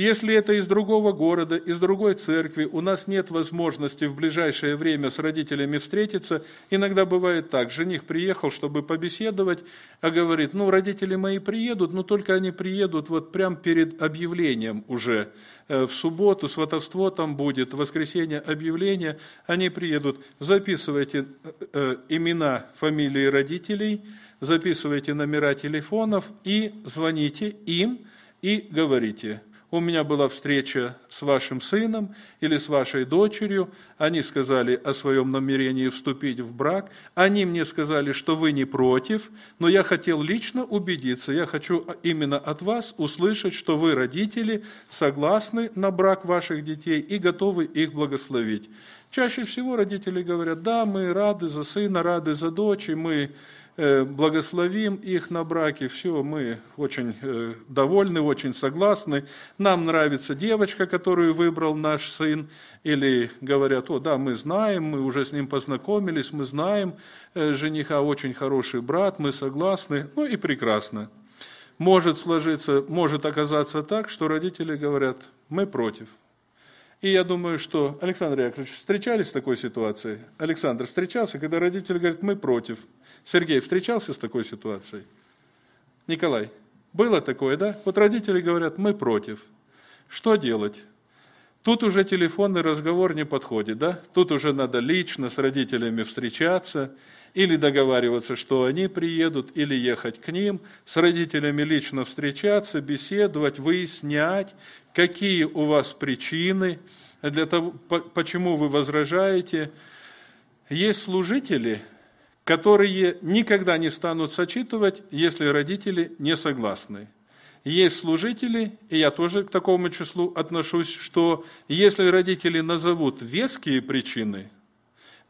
если это из другого города, из другой церкви, у нас нет возможности в ближайшее время с родителями встретиться, иногда бывает так, жених приехал, чтобы побеседовать, а говорит, ну, родители мои приедут, но только они приедут вот прямо перед объявлением уже, э, в субботу сватовство там будет, в воскресенье объявление, они приедут, записывайте э, э, имена, фамилии родителей, записывайте номера телефонов и звоните им, и говорите – у меня была встреча с вашим сыном или с вашей дочерью, они сказали о своем намерении вступить в брак, они мне сказали, что вы не против, но я хотел лично убедиться, я хочу именно от вас услышать, что вы, родители, согласны на брак ваших детей и готовы их благословить. Чаще всего родители говорят, да, мы рады за сына, рады за дочь, и мы Э, благословим их на браке, все, мы очень э, довольны, очень согласны, нам нравится девочка, которую выбрал наш сын, или говорят, о, да, мы знаем, мы уже с ним познакомились, мы знаем э, жениха, очень хороший брат, мы согласны, ну и прекрасно. Может сложиться, может оказаться так, что родители говорят, мы против – и я думаю, что Александр Яковлевич встречались с такой ситуацией? Александр встречался, когда родители говорят, мы против. Сергей встречался с такой ситуацией? Николай, было такое, да? Вот родители говорят, мы против. Что делать? Тут уже телефонный разговор не подходит, да? Тут уже надо лично с родителями встречаться или договариваться, что они приедут, или ехать к ним, с родителями лично встречаться, беседовать, выяснять, какие у вас причины, для того, почему вы возражаете. Есть служители, которые никогда не станут сочитывать, если родители не согласны. Есть служители, и я тоже к такому числу отношусь, что если родители назовут веские причины –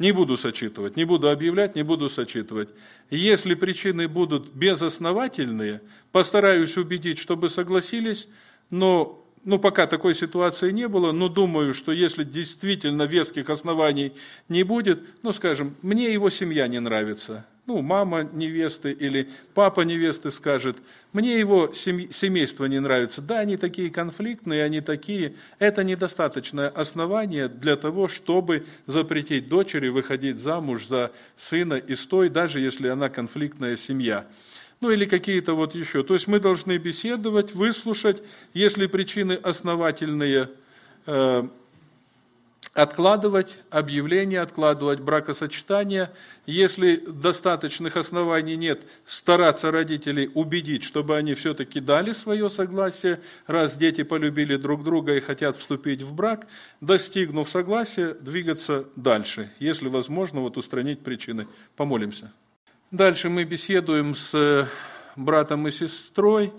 не буду сочитывать, не буду объявлять, не буду сочитывать. Если причины будут безосновательные, постараюсь убедить, чтобы согласились, но ну, пока такой ситуации не было, но думаю, что если действительно веских оснований не будет, ну, скажем, мне его семья не нравится. Ну, мама невесты или папа невесты скажет, мне его семейство не нравится. Да, они такие конфликтные, они такие. Это недостаточное основание для того, чтобы запретить дочери выходить замуж за сына из той, даже если она конфликтная семья ну или какие-то вот еще. То есть мы должны беседовать, выслушать, если причины основательные, э, откладывать объявление, откладывать бракосочетание. Если достаточных оснований нет, стараться родителей убедить, чтобы они все-таки дали свое согласие, раз дети полюбили друг друга и хотят вступить в брак, достигнув согласия, двигаться дальше, если возможно, вот устранить причины. Помолимся. Дальше мы беседуем с э, братом и сестрой,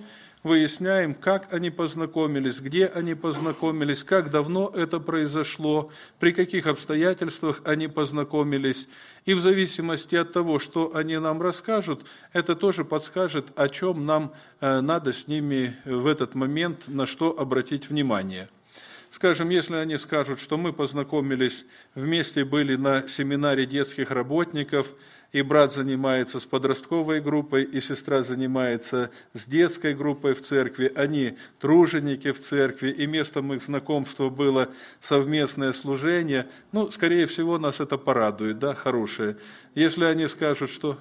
выясняем, как они познакомились, где они познакомились, как давно это произошло, при каких обстоятельствах они познакомились. И в зависимости от того, что они нам расскажут, это тоже подскажет, о чем нам э, надо с ними в этот момент, на что обратить внимание. Скажем, если они скажут, что мы познакомились, вместе были на семинаре детских работников, и брат занимается с подростковой группой, и сестра занимается с детской группой в церкви, они труженики в церкви, и местом их знакомства было совместное служение, ну, скорее всего, нас это порадует, да, хорошее. Если они скажут, что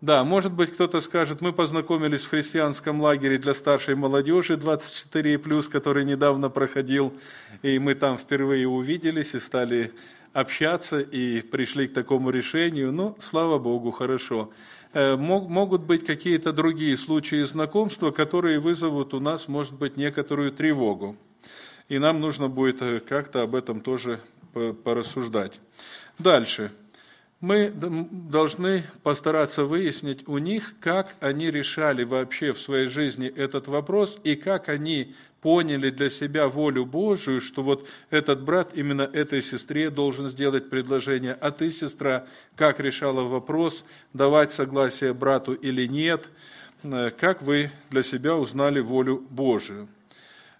да, может быть, кто-то скажет, мы познакомились в христианском лагере для старшей молодежи 24+, плюс, который недавно проходил, и мы там впервые увиделись и стали общаться и пришли к такому решению. Ну, слава Богу, хорошо. Э, могут быть какие-то другие случаи знакомства, которые вызовут у нас, может быть, некоторую тревогу. И нам нужно будет э, как-то об этом тоже порассуждать. Дальше мы должны постараться выяснить у них, как они решали вообще в своей жизни этот вопрос и как они поняли для себя волю Божию, что вот этот брат именно этой сестре должен сделать предложение, а ты, сестра, как решала вопрос, давать согласие брату или нет, э, как вы для себя узнали волю Божию.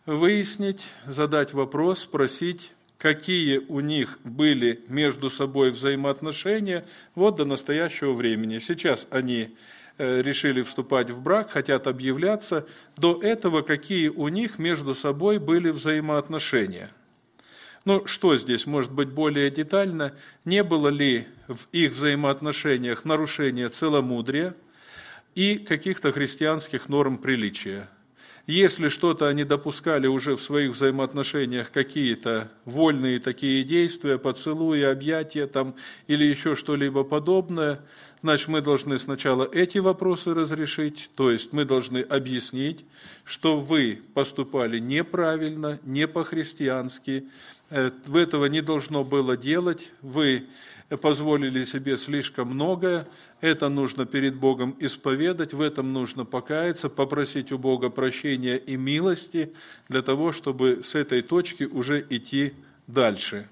Выяснить, задать вопрос, спросить, какие у них были между собой взаимоотношения вот до настоящего времени. Сейчас они э, решили вступать в брак, хотят объявляться, до этого какие у них между собой были взаимоотношения. Ну, что здесь может быть более детально? Не было ли в их взаимоотношениях нарушения целомудрия и каких-то христианских норм приличия? Если что-то они допускали уже в своих взаимоотношениях, какие-то вольные такие действия, поцелуи, объятия там или еще что-либо подобное, значит, мы должны сначала эти вопросы разрешить, то есть мы должны объяснить, что вы поступали неправильно, не по-христиански, э, этого не должно было делать, вы позволили себе слишком многое, это нужно перед Богом исповедать, в этом нужно покаяться, попросить у Бога прощения и милости для того, чтобы с этой точки уже идти дальше.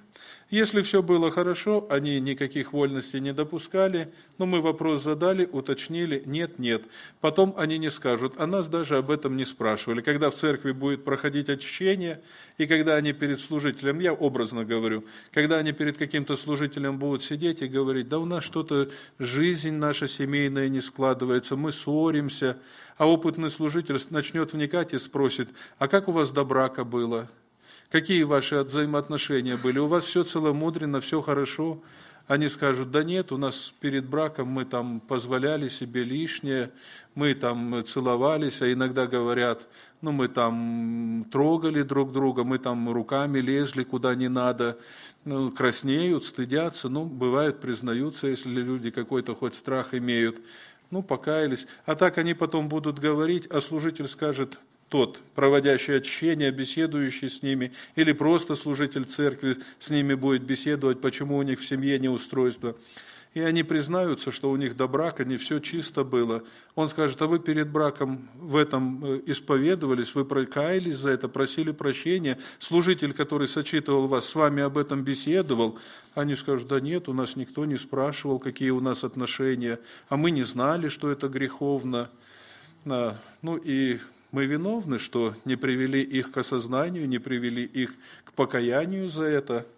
Если все было хорошо, они никаких вольностей не допускали, но мы вопрос задали, уточнили, нет, нет. Потом они не скажут, а нас даже об этом не спрашивали. Когда в церкви будет проходить очищение, и когда они перед служителем, я образно говорю, когда они перед каким-то служителем будут сидеть и говорить, да у нас что-то, жизнь наша семейная не складывается, мы ссоримся, а опытный служитель начнет вникать и спросит, а как у вас до брака было? Какие ваши взаимоотношения были? У вас все целомудренно, все хорошо? Они скажут, да нет, у нас перед браком мы там позволяли себе лишнее, мы там целовались, а иногда говорят, ну мы там трогали друг друга, мы там руками лезли куда не надо, ну, краснеют, стыдятся, ну бывает, признаются, если люди какой-то хоть страх имеют, ну покаялись. А так они потом будут говорить, а служитель скажет, тот, проводящий очищение, беседующий с ними, или просто служитель церкви с ними будет беседовать, почему у них в семье неустройство. И они признаются, что у них до брака не все чисто было. Он скажет, а вы перед браком в этом э, исповедовались, вы прокаялись за это, просили прощения. Служитель, который сочитывал вас, с вами об этом беседовал. Они скажут, да нет, у нас никто не спрашивал, какие у нас отношения, а мы не знали, что это греховно. А, ну и мы виновны, что не привели их к осознанию, не привели их к покаянию за это –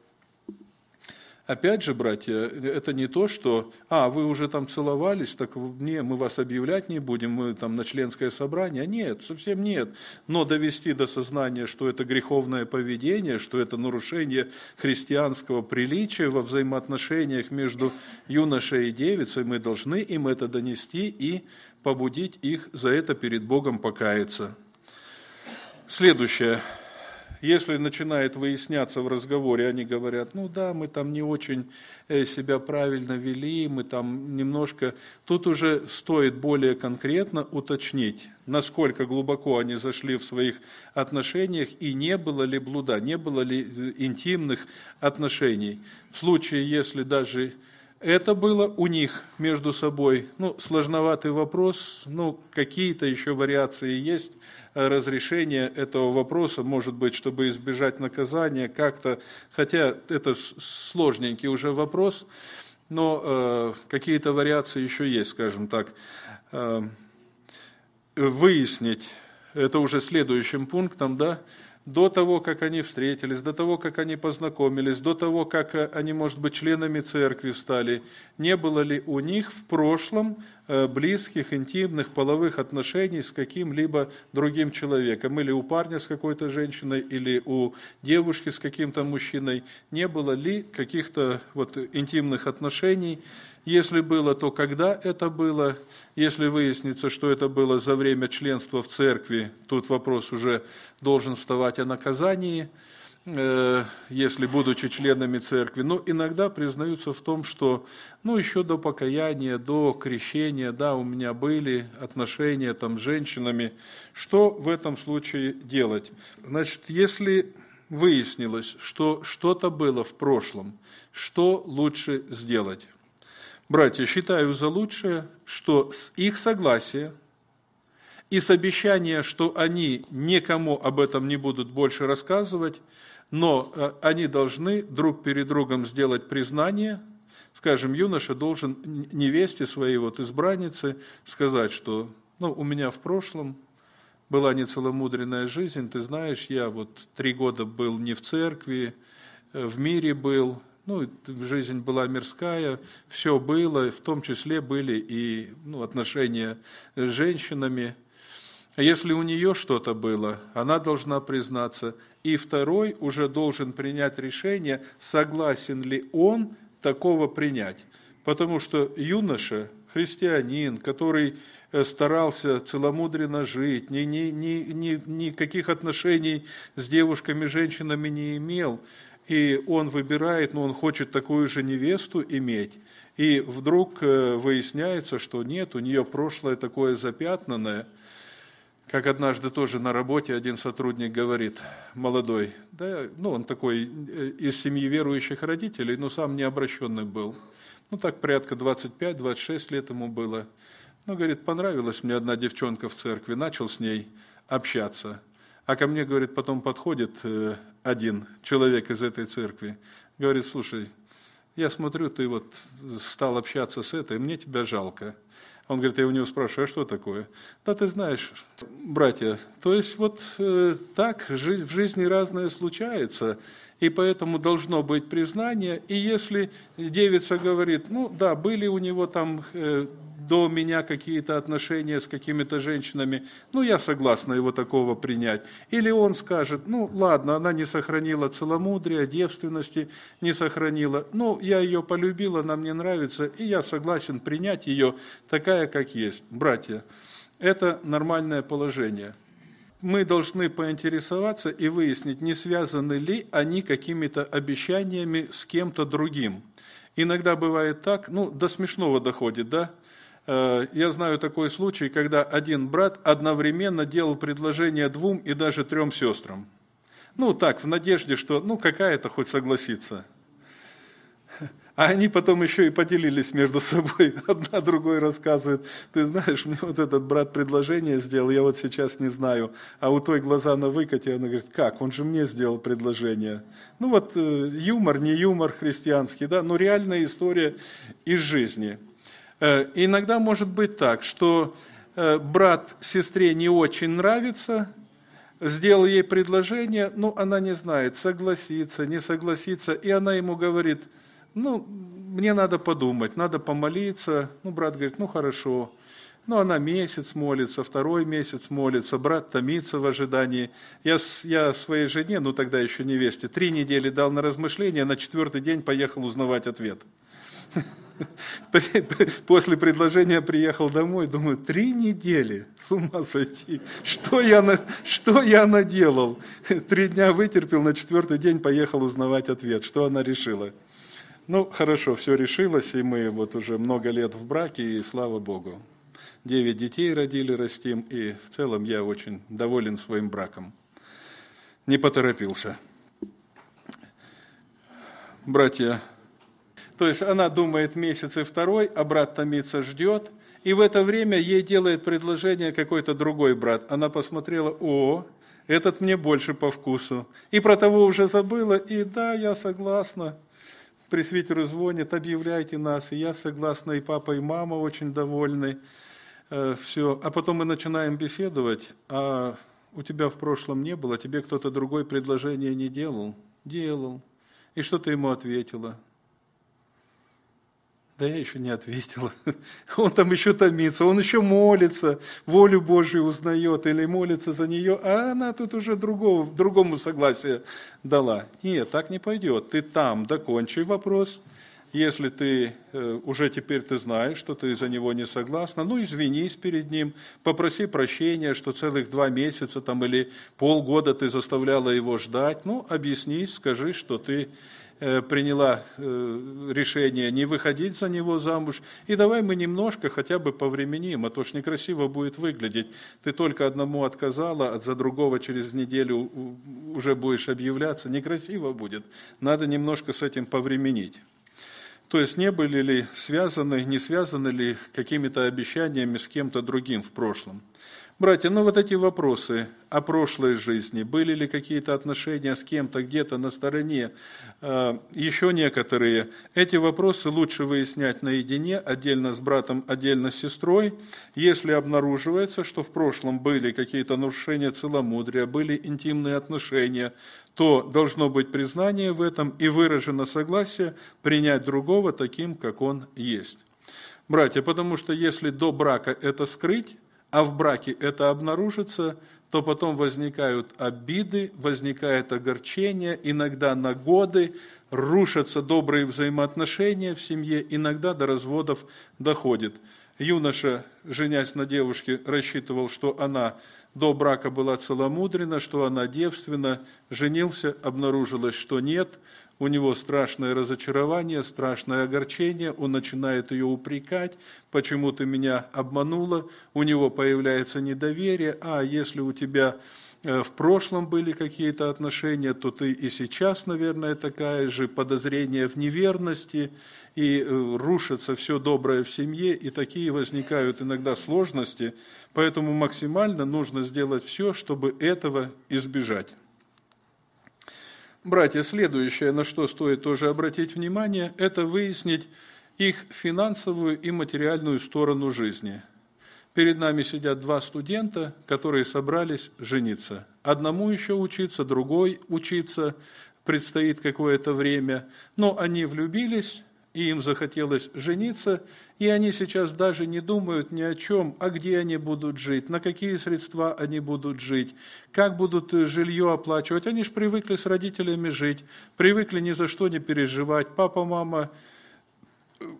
Опять же, братья, это не то, что, а, вы уже там целовались, так не, мы вас объявлять не будем, мы там на членское собрание. Нет, совсем нет. Но довести до сознания, что это греховное поведение, что это нарушение христианского приличия во взаимоотношениях между юношей и девицей, мы должны им это донести и побудить их за это перед Богом покаяться. Следующее. Если начинает выясняться в разговоре, они говорят, ну да, мы там не очень э, себя правильно вели, мы там немножко... Тут уже стоит более конкретно уточнить, насколько глубоко они зашли в своих отношениях и не было ли блуда, не было ли э, интимных отношений. В случае, если даже это было у них между собой, ну, сложноватый вопрос, ну, какие-то еще вариации есть э, разрешения этого вопроса, может быть, чтобы избежать наказания как-то, хотя это сложненький уже вопрос, но э, какие-то вариации еще есть, скажем так. Э, выяснить, это уже следующим пунктом, да, до того, как они встретились, до того, как они познакомились, до того, как э, они, может быть, членами церкви стали, не было ли у них в прошлом э, близких, интимных, половых отношений с каким-либо другим человеком, или у парня с какой-то женщиной, или у девушки с каким-то мужчиной, не было ли каких-то вот интимных отношений, если было, то когда это было? Если выяснится, что это было за время членства в церкви, тут вопрос уже должен вставать о наказании, э, если будучи членами церкви. Но иногда признаются в том, что ну, еще до покаяния, до крещения, да, у меня были отношения там, с женщинами. Что в этом случае делать? Значит, если выяснилось, что что-то было в прошлом, что лучше сделать? Братья, считаю за лучшее, что с их согласия и с обещания, что они никому об этом не будут больше рассказывать, но э, они должны друг перед другом сделать признание, скажем, юноша должен невесте своей вот избраннице сказать, что ну, у меня в прошлом была нецеломудренная жизнь, ты знаешь, я вот три года был не в церкви, э, в мире был, ну, жизнь была мирская, все было, в том числе были и ну, отношения с женщинами. А если у нее что-то было, она должна признаться. И второй уже должен принять решение, согласен ли он такого принять. Потому что юноша, христианин, который э, старался целомудренно жить, ни, ни, ни, ни, никаких отношений с девушками, женщинами не имел, и он выбирает, но ну, он хочет такую же невесту иметь. И вдруг э, выясняется, что нет, у нее прошлое такое запятнанное. Как однажды тоже на работе один сотрудник говорит, молодой, да, ну он такой э, из семьи верующих родителей, но сам необращенный был. Ну так порядка 25-26 лет ему было. Но ну, говорит, понравилась мне одна девчонка в церкви, начал с ней общаться – а ко мне, говорит, потом подходит э, один человек из этой церкви, говорит, слушай, я смотрю, ты вот стал общаться с этой, мне тебя жалко. Он говорит, я у него спрашиваю, а что такое? Да ты знаешь, братья, то есть вот э, так жи- в жизни разное случается и поэтому должно быть признание. И если девица говорит, ну да, были у него там э, до меня какие-то отношения с какими-то женщинами, ну я согласна его такого принять. Или он скажет, ну ладно, она не сохранила целомудрия, девственности не сохранила, ну я ее полюбила, она мне нравится, и я согласен принять ее такая, как есть. Братья, это нормальное положение мы должны поинтересоваться и выяснить, не связаны ли они какими-то обещаниями с кем-то другим. Иногда бывает так, ну, до смешного доходит, да? Э, я знаю такой случай, когда один брат одновременно делал предложение двум и даже трем сестрам. Ну, так, в надежде, что, ну, какая-то хоть согласится – а они потом еще и поделились между собой. Одна другой рассказывает, ты знаешь, мне вот этот брат предложение сделал, я вот сейчас не знаю. А у той глаза на выкате, она говорит, как, он же мне сделал предложение. Ну вот э, юмор, не юмор христианский, да, но реальная история из жизни. Э, иногда может быть так, что э, брат сестре не очень нравится, сделал ей предложение, но она не знает, согласится, не согласится, и она ему говорит – ну, мне надо подумать, надо помолиться. Ну, брат говорит, ну, хорошо. Ну, она месяц молится, второй месяц молится, брат томится в ожидании. Я, я своей жене, ну, тогда еще невесте, три недели дал на размышление, на четвертый день поехал узнавать ответ. После предложения приехал домой, думаю, три недели, с ума сойти, что я, на, что я наделал? Три дня вытерпел, на четвертый день поехал узнавать ответ, что она решила. Ну, хорошо, все решилось, и мы вот уже много лет в браке, и слава Богу. Девять детей родили, растим, и в целом я очень доволен своим браком. Не поторопился. Братья, то есть она думает месяц и второй, а брат томится, ждет, и в это время ей делает предложение какой-то другой брат. Она посмотрела, о, этот мне больше по вкусу. И про того уже забыла, и да, я согласна, пресвитеру звонит, объявляйте нас. И я согласна, и папа, и мама очень довольны. Э, все. А потом мы начинаем беседовать, а у тебя в прошлом не было, тебе кто-то другой предложение не делал. Делал. И что ты ему ответила? Да я еще не ответил. Он там еще томится, он еще молится, волю Божию узнает или молится за нее, а она тут уже другого, другому согласие дала. Нет, так не пойдет. Ты там докончи вопрос. Если ты э, уже теперь ты знаешь, что ты за него не согласна, ну извинись перед ним, попроси прощения, что целых два месяца там или полгода ты заставляла его ждать, ну объяснись, скажи, что ты Э, приняла э, решение не выходить за него замуж, и давай мы немножко хотя бы повременим, а то ж некрасиво будет выглядеть. Ты только одному отказала, а за другого через неделю уже будешь объявляться, некрасиво будет. Надо немножко с этим повременить. То есть не были ли связаны, не связаны ли какими-то обещаниями с кем-то другим в прошлом. Братья, ну вот эти вопросы о прошлой жизни, были ли какие-то отношения с кем-то где-то на стороне, э, еще некоторые. Эти вопросы лучше выяснять наедине, отдельно с братом, отдельно с сестрой. Если обнаруживается, что в прошлом были какие-то нарушения целомудрия, были интимные отношения, то должно быть признание в этом и выражено согласие принять другого таким, как он есть. Братья, потому что если до брака это скрыть, а в браке это обнаружится, то потом возникают обиды, возникает огорчение, иногда на годы, рушатся добрые взаимоотношения в семье, иногда до разводов доходит – юноша, женясь на девушке, рассчитывал, что она до брака была целомудрена, что она девственна, женился, обнаружилось, что нет, у него страшное разочарование, страшное огорчение, он начинает ее упрекать, почему ты меня обманула, у него появляется недоверие, а если у тебя Э, в прошлом были какие-то отношения, то ты и сейчас, наверное, такая же, подозрение в неверности, и э, рушится все доброе в семье, и такие возникают иногда сложности, поэтому максимально нужно сделать все, чтобы этого избежать. Братья, следующее, на что стоит тоже обратить внимание, это выяснить их финансовую и материальную сторону жизни – Перед нами сидят два студента, которые собрались жениться. Одному еще учиться, другой учиться, предстоит какое-то время. Но они влюбились, и им захотелось жениться, и они сейчас даже не думают ни о чем, а где они будут жить, на какие средства они будут жить, как будут э, жилье оплачивать. Они же привыкли с родителями жить, привыкли ни за что не переживать. Папа, мама,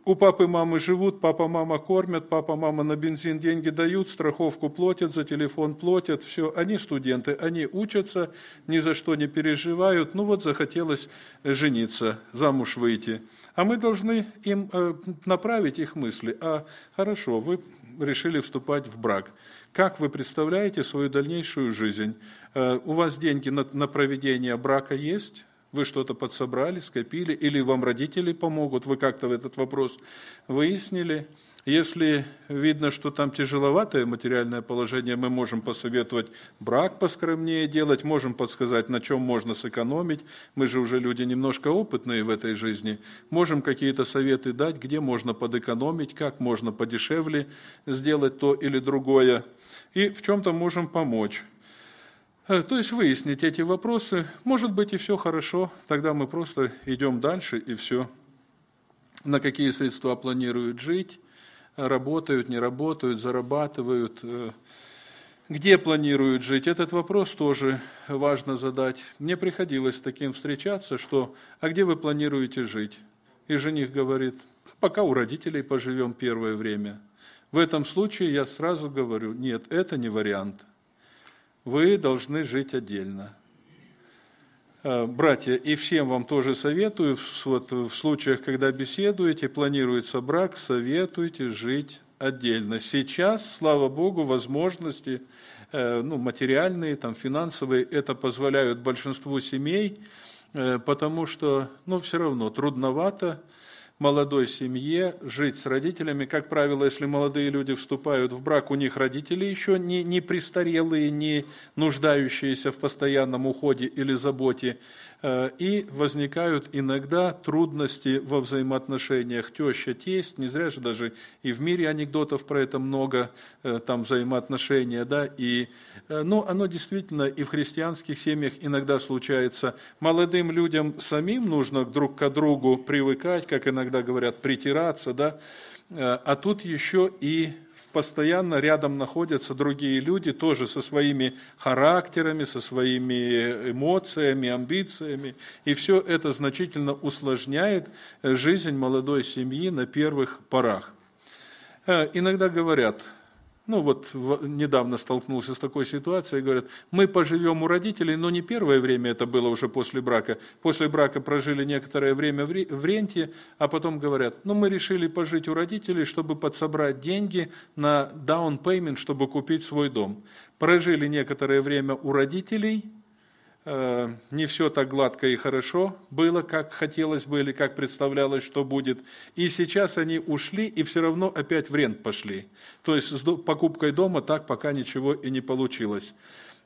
у папы и мамы живут, папа мама кормят, папа мама на бензин деньги дают, страховку платят, за телефон платят, все. Они студенты, они учатся, ни за что не переживают. Ну вот захотелось жениться, замуж выйти. А мы должны им э, направить их мысли. А хорошо, вы решили вступать в брак. Как вы представляете свою дальнейшую жизнь? Э, у вас деньги на проведение брака есть? Вы что-то подсобрали, скопили, или вам родители помогут, вы как-то в этот вопрос выяснили. Если видно, что там тяжеловатое материальное положение, мы можем посоветовать брак поскромнее делать, можем подсказать, на чем можно сэкономить. Мы же уже люди немножко опытные в этой жизни. Можем какие-то советы дать, где можно подэкономить, как можно подешевле сделать то или другое. И в чем-то можем помочь. Э, то есть выяснить эти вопросы, может быть и все хорошо, тогда мы просто идем дальше и все. На какие средства планируют жить, работают, не работают, зарабатывают, э, где планируют жить, этот вопрос тоже важно задать. Мне приходилось с таким встречаться, что «а где вы планируете жить?» И жених говорит «А «пока у родителей поживем первое время». В этом случае я сразу говорю «нет, это не вариант» вы должны жить отдельно. Э, братья, и всем вам тоже советую, вот в случаях, когда беседуете, планируется брак, советуйте жить отдельно. Сейчас, слава Богу, возможности э, ну, материальные, там, финансовые, это позволяют большинству семей, э, потому что ну, все равно трудновато, молодой семье жить с родителями. Как правило, если молодые люди вступают в брак, у них родители еще не, не престарелые, не нуждающиеся в постоянном уходе или заботе. Э, и возникают иногда трудности во взаимоотношениях теща-тесть. Не зря же даже и в мире анекдотов про это много, э, там взаимоотношения. Да? И, э, но ну, оно действительно и в христианских семьях иногда случается. Молодым людям самим нужно друг к другу привыкать, как иногда говорят, притираться. Да? Э, а тут еще и постоянно рядом находятся другие люди, тоже со своими характерами, со своими эмоциями, амбициями. И все это значительно усложняет э, жизнь молодой семьи на первых порах. Э, иногда говорят, ну вот в, недавно столкнулся с такой ситуацией, говорят, мы поживем у родителей, но не первое время это было уже после брака. После брака прожили некоторое время в, в ренте, а потом говорят, ну мы решили пожить у родителей, чтобы подсобрать деньги на down payment, чтобы купить свой дом. Прожили некоторое время у родителей – Э, не все так гладко и хорошо было, как хотелось бы или как представлялось, что будет. И сейчас они ушли и все равно опять в рент пошли. То есть с покупкой дома так пока ничего и не получилось.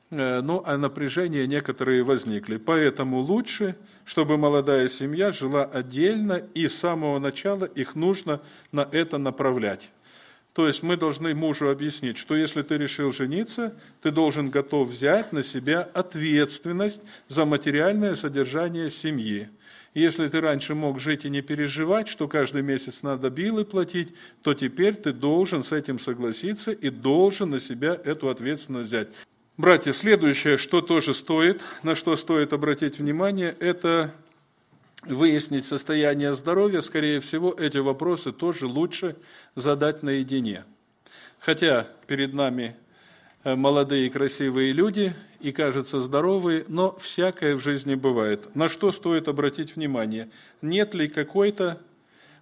Э, ну, а напряжения некоторые возникли. Поэтому лучше, чтобы молодая семья жила отдельно, и с самого начала их нужно на это направлять. То есть мы должны мужу объяснить, что если ты решил жениться, ты должен готов взять на себя ответственность за материальное содержание семьи. Если ты раньше мог жить и не переживать, что каждый месяц надо билы платить, то теперь ты должен с этим согласиться и должен на себя эту ответственность взять. Братья, следующее, что тоже стоит, на что стоит обратить внимание, это выяснить состояние здоровья, скорее всего, эти вопросы тоже лучше задать наедине. Хотя перед нами э, молодые красивые люди и, кажутся здоровые, но всякое в жизни бывает. На что стоит обратить внимание? Нет ли какой-то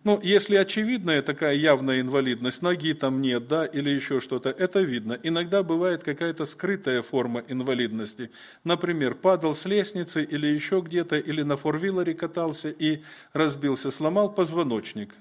ну, если очевидная такая явная инвалидность, ноги там нет, да, или еще что-то, это видно. Иногда бывает какая-то скрытая форма инвалидности. Например, падал с лестницы или еще где-то, или на форвиллере катался и разбился, сломал позвоночник.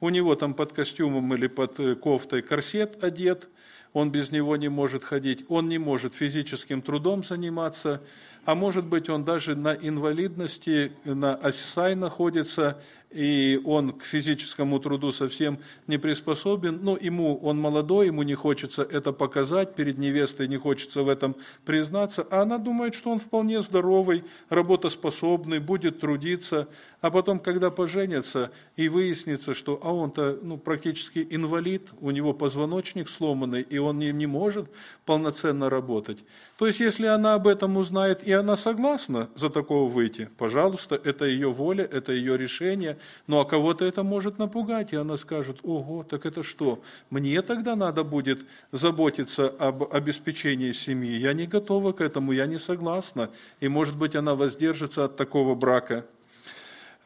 У него там под костюмом или под э, кофтой корсет одет, он без него не может ходить, он не может физическим трудом заниматься, а может быть он даже на инвалидности, на осисай находится, и он к физическому труду совсем не приспособен, но ну, ему, он молодой, ему не хочется это показать, перед невестой не хочется в этом признаться, а она думает, что он вполне здоровый, работоспособный, будет трудиться, а потом, когда поженятся и выяснится, что а он-то ну, практически инвалид, у него позвоночник сломанный, и он не, не может полноценно работать. То есть, если она об этом узнает и она согласна за такого выйти. Пожалуйста, это ее воля, это ее решение. Ну а кого-то это может напугать, и она скажет, ого, так это что? Мне тогда надо будет заботиться об обеспечении семьи. Я не готова к этому, я не согласна. И может быть она воздержится от такого брака.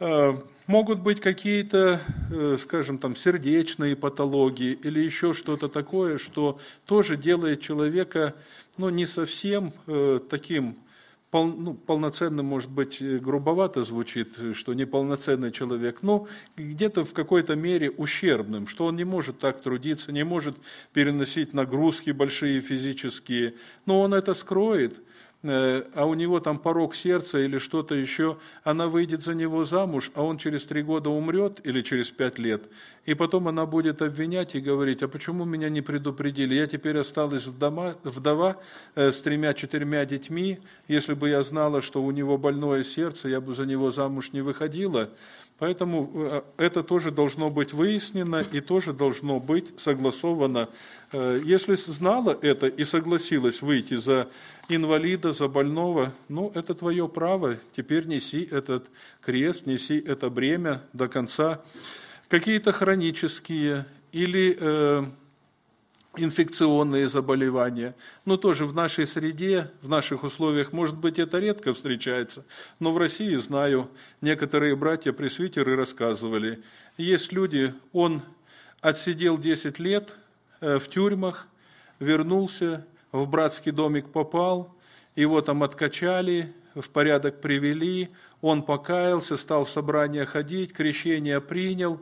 Э, могут быть какие-то, э, скажем там, сердечные патологии или еще что-то такое, что тоже делает человека, ну, не совсем э, таким пол, ну, полноценным, может быть, э, грубовато звучит, что неполноценный человек, но где-то в какой-то мере ущербным, что он не может так трудиться, не может переносить нагрузки большие физические, но он это скроет, Э, а у него там порог сердца или что-то еще, она выйдет за него замуж, а он через три года умрет или через пять лет, и потом она будет обвинять и говорить, а почему меня не предупредили, я теперь осталась вдома, вдова э, с тремя-четырьмя детьми, если бы я знала, что у него больное сердце, я бы за него замуж не выходила. Поэтому э, это тоже должно быть выяснено и тоже должно быть согласовано. Если знала это и согласилась выйти за инвалида, за больного, ну, это твое право, теперь неси этот крест, неси это бремя до конца. Какие-то хронические или э, инфекционные заболевания, ну, тоже в нашей среде, в наших условиях, может быть, это редко встречается, но в России, знаю, некоторые братья-пресвитеры рассказывали, есть люди, он отсидел 10 лет э, в тюрьмах, вернулся, в братский домик попал, его там откачали, в порядок привели, он покаялся, стал в собрание ходить, крещение принял,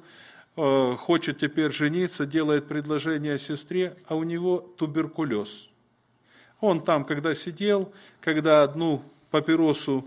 э, хочет теперь жениться, делает предложение сестре, а у него туберкулез. Он там, когда сидел, когда одну папиросу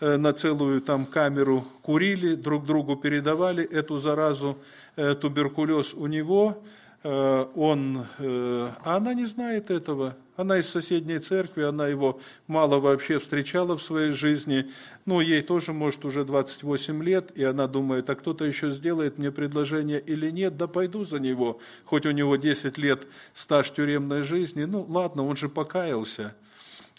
э, на целую там камеру курили, друг другу передавали эту заразу, э, туберкулез у него, э, он, а она не знает этого, она из соседней церкви, она его мало вообще встречала в своей жизни. Ну, ей тоже, может, уже 28 лет, и она думает, а кто-то еще сделает мне предложение или нет, да пойду за него. Хоть у него 10 лет стаж тюремной жизни, ну, ладно, он же покаялся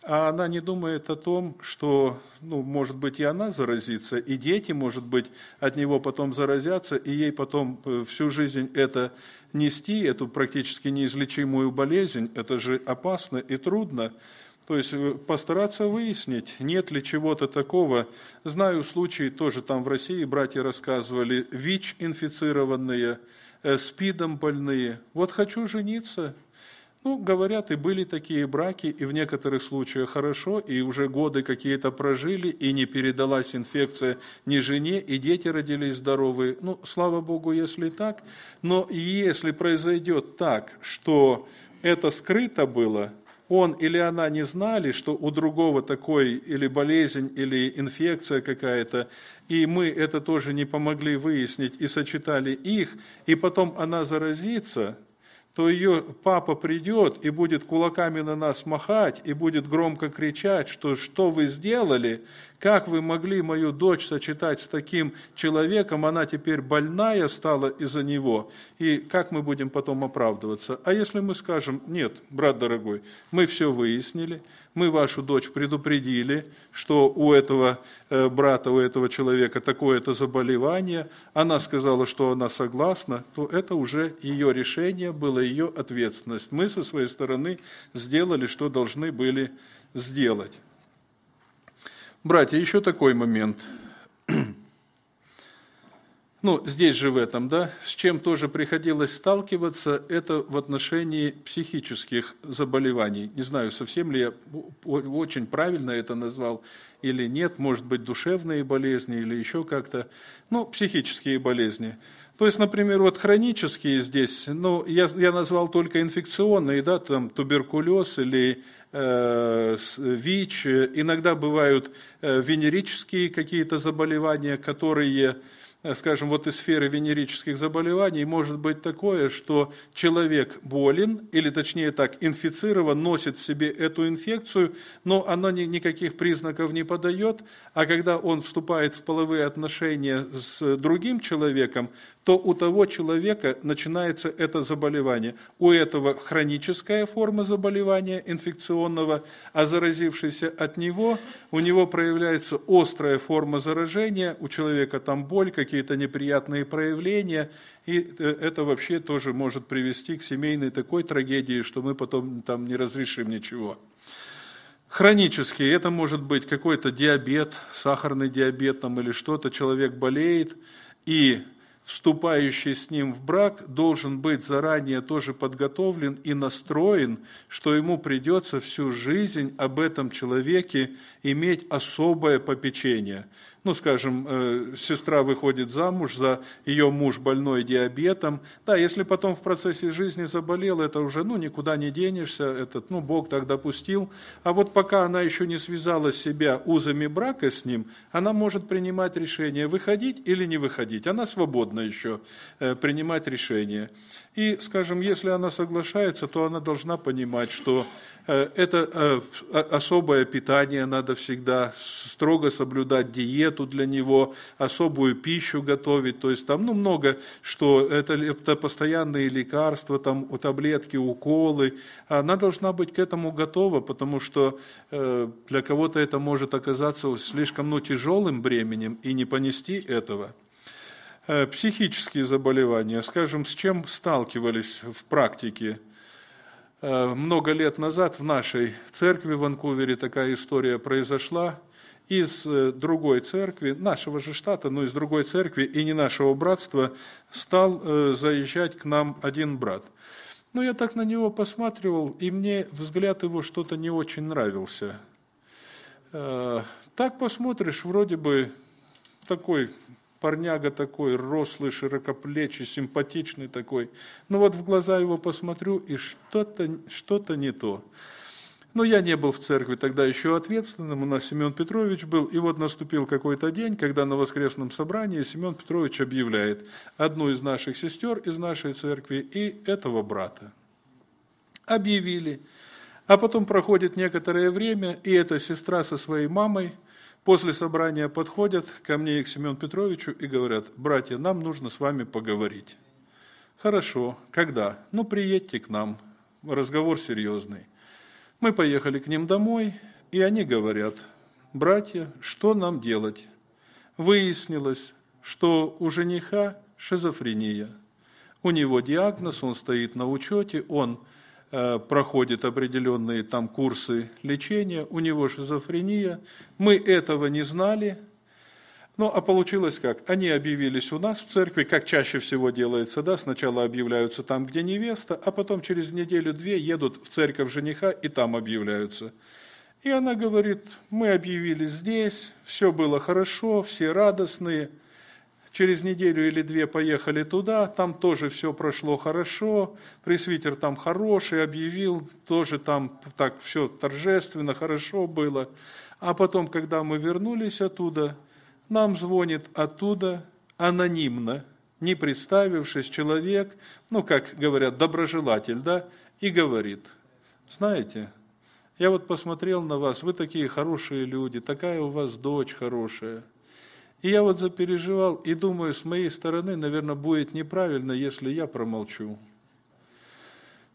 а она не думает о том, что, ну, может быть, и она заразится, и дети, может быть, от него потом заразятся, и ей потом э, всю жизнь это нести, эту практически неизлечимую болезнь, это же опасно и трудно. То есть э, постараться выяснить, нет ли чего-то такого. Знаю случаи, тоже там в России братья рассказывали, ВИЧ инфицированные, э, СПИДом больные. Вот хочу жениться – ну, говорят, и были такие браки, и в некоторых случаях хорошо, и уже годы какие-то прожили, и не передалась инфекция ни жене, и дети родились здоровые. Ну, слава Богу, если так. Но если произойдет так, что это скрыто было, он или она не знали, что у другого такой или болезнь, или инфекция какая-то, и мы это тоже не помогли выяснить, и сочетали их, и потом она заразится – то ее папа придет и будет кулаками на нас махать, и будет громко кричать, что что вы сделали, как вы могли мою дочь сочетать с таким человеком, она теперь больная стала из-за него, и как мы будем потом оправдываться. А если мы скажем, нет, брат дорогой, мы все выяснили, мы вашу дочь предупредили, что у этого э, брата, у этого человека такое-то заболевание, она сказала, что она согласна, то это уже ее решение, была ее ответственность. Мы со своей стороны сделали, что должны были сделать. Братья, еще такой момент – ну, здесь же в этом, да, с чем тоже приходилось сталкиваться, это в отношении психических заболеваний. Не знаю, совсем ли я очень правильно это назвал или нет, может быть, душевные болезни или еще как-то, ну, психические болезни. То есть, например, вот хронические здесь, ну, я, я назвал только инфекционные, да, там туберкулез или э, ВИЧ, иногда бывают э, венерические какие-то заболевания, которые Э, скажем, вот из сферы венерических заболеваний может быть такое, что человек болен, или точнее так, инфицирован, носит в себе эту инфекцию, но она ни, никаких признаков не подает, а когда он вступает в половые отношения с другим человеком, то у того человека начинается это заболевание. У этого хроническая форма заболевания инфекционного, а заразившийся от него, у него проявляется острая форма заражения, у человека там боль, какие какие-то неприятные проявления, и э, это вообще тоже может привести к семейной такой трагедии, что мы потом там не разрешим ничего. Хронически это может быть какой-то диабет, сахарный диабет там, или что-то, человек болеет, и вступающий с ним в брак должен быть заранее тоже подготовлен и настроен, что ему придется всю жизнь об этом человеке иметь особое попечение – ну, скажем, э, сестра выходит замуж, за ее муж больной диабетом. Да, если потом в процессе жизни заболел, это уже, ну, никуда не денешься, этот, ну, Бог так допустил. А вот пока она еще не связала себя узами брака с ним, она может принимать решение, выходить или не выходить. Она свободна еще э, принимать решение. И, скажем, если она соглашается, то она должна понимать, что э, это э, особое питание надо всегда, строго соблюдать диету для него, особую пищу готовить, то есть там ну, много, что это, это постоянные лекарства, там таблетки, уколы. Она должна быть к этому готова, потому что э, для кого-то это может оказаться слишком ну, тяжелым бременем и не понести этого. Э, психические заболевания, скажем, с чем сталкивались в практике? Э, много лет назад в нашей церкви в Ванкувере такая история произошла. Из э, другой церкви, нашего же штата, но из другой церкви и не нашего братства, стал заезжать к нам один брат. Но я так на него посматривал, и мне взгляд его что-то не очень нравился. Так посмотришь, вроде бы такой парняга такой, рослый, широкоплечий, симпатичный такой. Но ну вот в глаза его посмотрю, и что-то что, -то, что -то не то. Но я не был в церкви тогда еще ответственным, у нас Семен Петрович был, и вот наступил какой-то день, когда на воскресном собрании Семен Петрович объявляет одну из наших сестер из нашей церкви и этого брата. Объявили. А потом проходит некоторое время, и эта сестра со своей мамой После собрания подходят ко мне и к Семену Петровичу и говорят, «Братья, нам нужно с вами поговорить». «Хорошо. Когда?» «Ну, приедьте к нам. Разговор серьезный». Мы поехали к ним домой, и они говорят, «Братья, что нам делать?» Выяснилось, что у жениха шизофрения. У него диагноз, он стоит на учете, он Э, проходит определенные там курсы лечения, у него шизофрения. Мы этого не знали. Ну, а получилось как? Они объявились у нас в церкви, как чаще всего делается, да, сначала объявляются там, где невеста, а потом через неделю-две едут в церковь жениха и там объявляются. И она говорит, мы объявились здесь, все было хорошо, все радостные – Через неделю или две поехали туда, там тоже все прошло хорошо, пресвитер там хороший, объявил, тоже там так все торжественно, хорошо было. А потом, когда мы вернулись оттуда, нам звонит оттуда анонимно, не представившись, человек, ну, как говорят, доброжелатель, да, и говорит, знаете, я вот посмотрел на вас, вы такие хорошие люди, такая у вас дочь хорошая – и я вот запереживал и думаю, с моей стороны, наверное, будет неправильно, если я промолчу.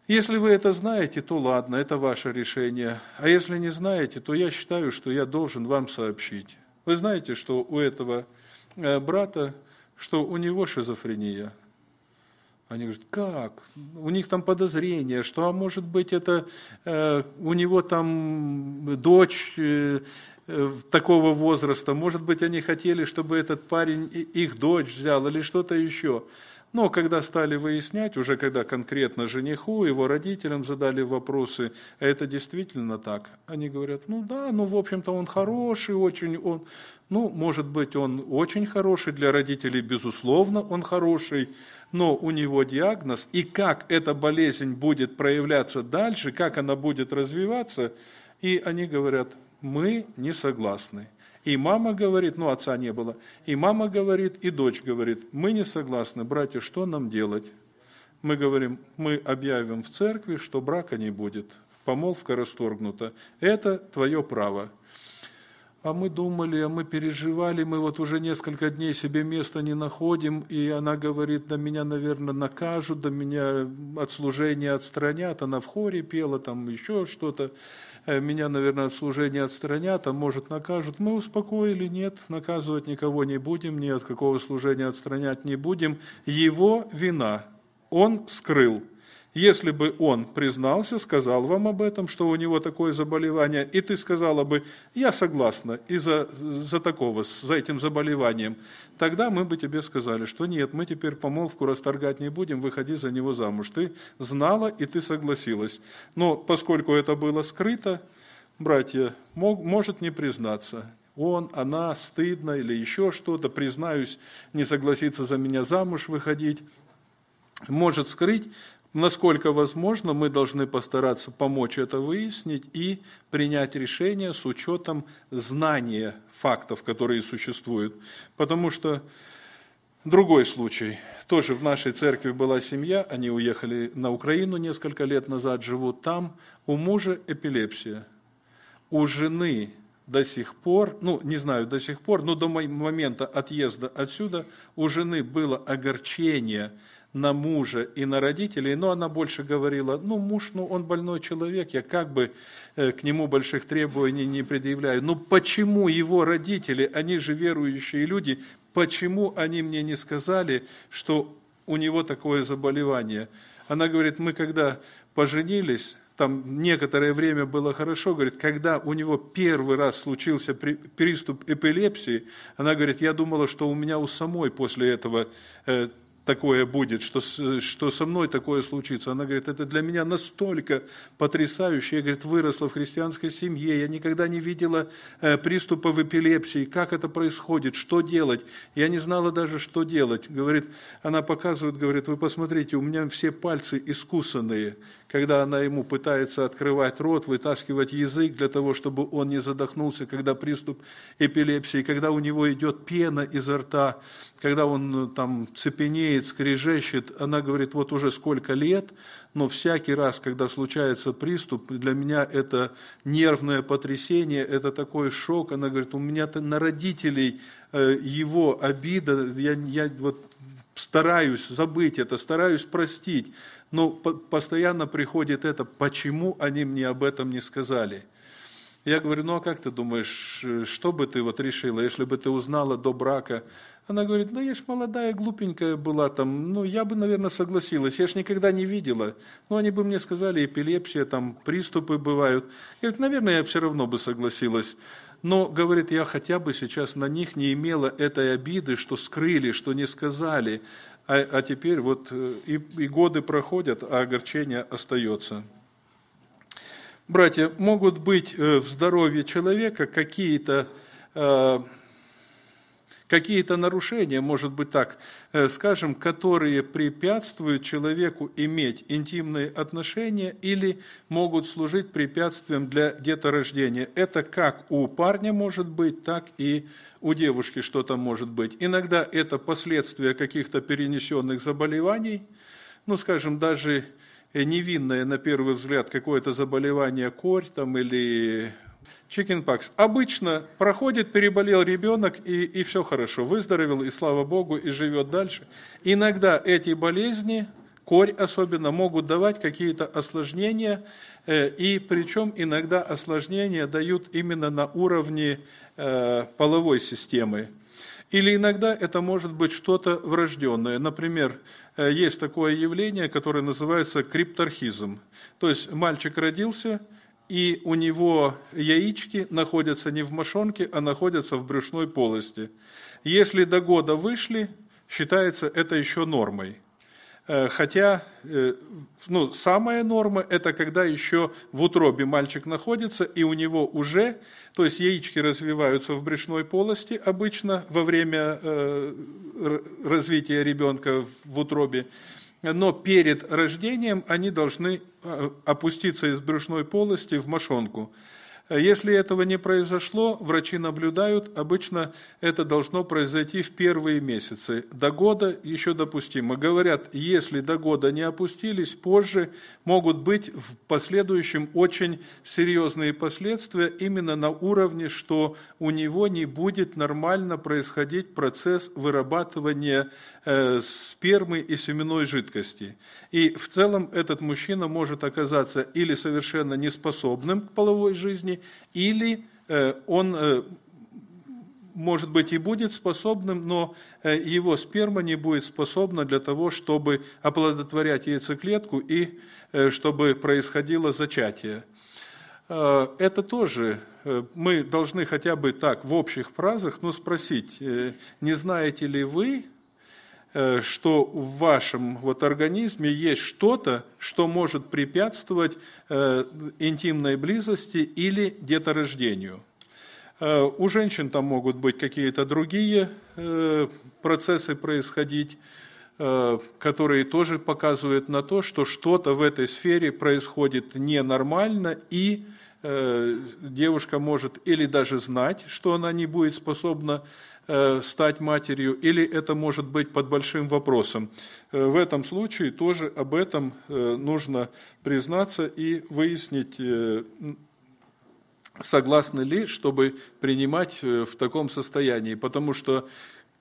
Если вы это знаете, то ладно, это ваше решение. А если не знаете, то я считаю, что я должен вам сообщить. Вы знаете, что у этого э, брата, что у него шизофрения. Они говорят, как? У них там подозрение, что, а может быть, это э, у него там дочь э, Э, такого возраста. Может быть, они хотели, чтобы этот парень их дочь взял или что-то еще. Но когда стали выяснять, уже когда конкретно жениху, его родителям задали вопросы, а это действительно так? Они говорят, ну да, ну в общем-то он хороший, очень он, ну может быть он очень хороший, для родителей безусловно он хороший, но у него диагноз, и как эта болезнь будет проявляться дальше, как она будет развиваться, и они говорят, мы не согласны. И мама говорит, ну отца не было, и мама говорит, и дочь говорит, мы не согласны, братья, что нам делать? Мы говорим, мы объявим в церкви, что брака не будет, помолвка расторгнута, это твое право. А мы думали, а мы переживали, мы вот уже несколько дней себе места не находим, и она говорит, да меня, наверное, накажут, да меня от служения отстранят, она в хоре пела, там еще что-то. Э, меня, наверное, от служения отстранят, а может накажут. Мы успокоили, нет, наказывать никого не будем, ни от какого служения отстранять не будем. Его вина. Он скрыл. Если бы он признался, сказал вам об этом, что у него такое заболевание, и ты сказала бы, я согласна и за, за такого, за этим заболеванием, тогда мы бы тебе сказали, что нет, мы теперь помолвку расторгать не будем, выходи за него замуж. Ты знала и ты согласилась. Но поскольку это было скрыто, братья, мог, может не признаться он, она, стыдно или еще что-то, признаюсь, не согласится за меня замуж выходить, может скрыть, Насколько возможно, мы должны постараться помочь это выяснить и принять решение с учетом знания фактов, которые существуют. Потому что другой случай. Тоже в нашей церкви была семья, они уехали на Украину несколько лет назад, живут там. У мужа эпилепсия. У жены до сих пор, ну, не знаю до сих пор, но до момента отъезда отсюда у жены было огорчение – на мужа и на родителей, но она больше говорила, ну, муж, ну, он больной человек, я как бы э, к нему больших требований не предъявляю. ну почему его родители, они же верующие люди, почему они мне не сказали, что у него такое заболевание? Она говорит, мы когда поженились, там некоторое время было хорошо, говорит, когда у него первый раз случился приступ эпилепсии, она говорит, я думала, что у меня у самой после этого э, такое будет, что, что со мной такое случится. Она говорит, это для меня настолько потрясающе. Я, говорит, выросла в христианской семье, я никогда не видела э, приступов эпилепсии, как это происходит, что делать. Я не знала даже, что делать. Говорит, она показывает, говорит, вы посмотрите, у меня все пальцы искусанные когда она ему пытается открывать рот, вытаскивать язык для того, чтобы он не задохнулся, когда приступ эпилепсии, когда у него идет пена изо рта, когда он э, там цепенеет, скрежещет, она говорит, вот уже сколько лет, но всякий раз, когда случается приступ, для меня это нервное потрясение, это такой шок, она говорит, у меня на родителей э, его обида, я, я вот стараюсь забыть это, стараюсь простить. Но постоянно приходит это, почему они мне об этом не сказали. Я говорю, ну а как ты думаешь, что бы ты вот решила, если бы ты узнала до брака? Она говорит, ну я ж молодая, глупенькая была там, ну я бы, наверное, согласилась, я ж никогда не видела. Ну они бы мне сказали, эпилепсия, там приступы бывают. Я говорю, наверное, я все равно бы согласилась. Но, говорит, я хотя бы сейчас на них не имела этой обиды, что скрыли, что не сказали. А, а теперь вот э, и, и годы проходят, а огорчение остается. Братья, могут быть э, в здоровье человека какие-то э, какие-то нарушения, может быть так скажем, которые препятствуют человеку иметь интимные отношения или могут служить препятствием для деторождения. Это как у парня может быть, так и у у девушки что-то может быть. Иногда это последствия каких-то перенесенных заболеваний, ну, скажем, даже э, невинное на первый взгляд какое-то заболевание корь там или чикенпакс. Обычно проходит, переболел ребенок, и, и все хорошо, выздоровел, и слава богу, и живет дальше. Иногда эти болезни, корь особенно, могут давать какие-то осложнения, э, и причем иногда осложнения дают именно на уровне Э, половой системы. Или иногда это может быть что-то врожденное. Например, э, есть такое явление, которое называется крипторхизм. То есть мальчик родился, и у него яички находятся не в мошонке, а находятся в брюшной полости. Если до года вышли, считается это еще нормой. Э, хотя, э, ну, самая норма – это когда еще в утробе мальчик находится, и у него уже, то есть яички развиваются в брюшной полости обычно во время э, развития ребенка в утробе, но перед рождением они должны опуститься из брюшной полости в мошонку – если этого не произошло, врачи наблюдают, обычно это должно произойти в первые месяцы. До года еще допустимо. Говорят, если до года не опустились, позже могут быть в последующем очень серьезные последствия именно на уровне, что у него не будет нормально происходить процесс вырабатывания э, спермы и семенной жидкости. И в целом этот мужчина может оказаться или совершенно неспособным к половой жизни, или э, он э, может быть, и будет способным, но э, его сперма не будет способна для того, чтобы оплодотворять яйцеклетку и чтобы происходило зачатие. Это тоже мы должны хотя бы так в общих фразах, но спросить, не знаете ли вы, Э, что в вашем вот организме есть что-то, что может препятствовать э, интимной близости или деторождению. Э, у женщин там могут быть какие-то другие процессы происходить, которые тоже показывают на то, что что-то в этой сфере происходит ненормально, и девушка может или даже знать, что она не будет способна Э, стать матерью, или это может быть под большим вопросом. Э, в этом случае тоже об этом э, нужно признаться и выяснить, согласны ли, чтобы принимать в таком состоянии, потому что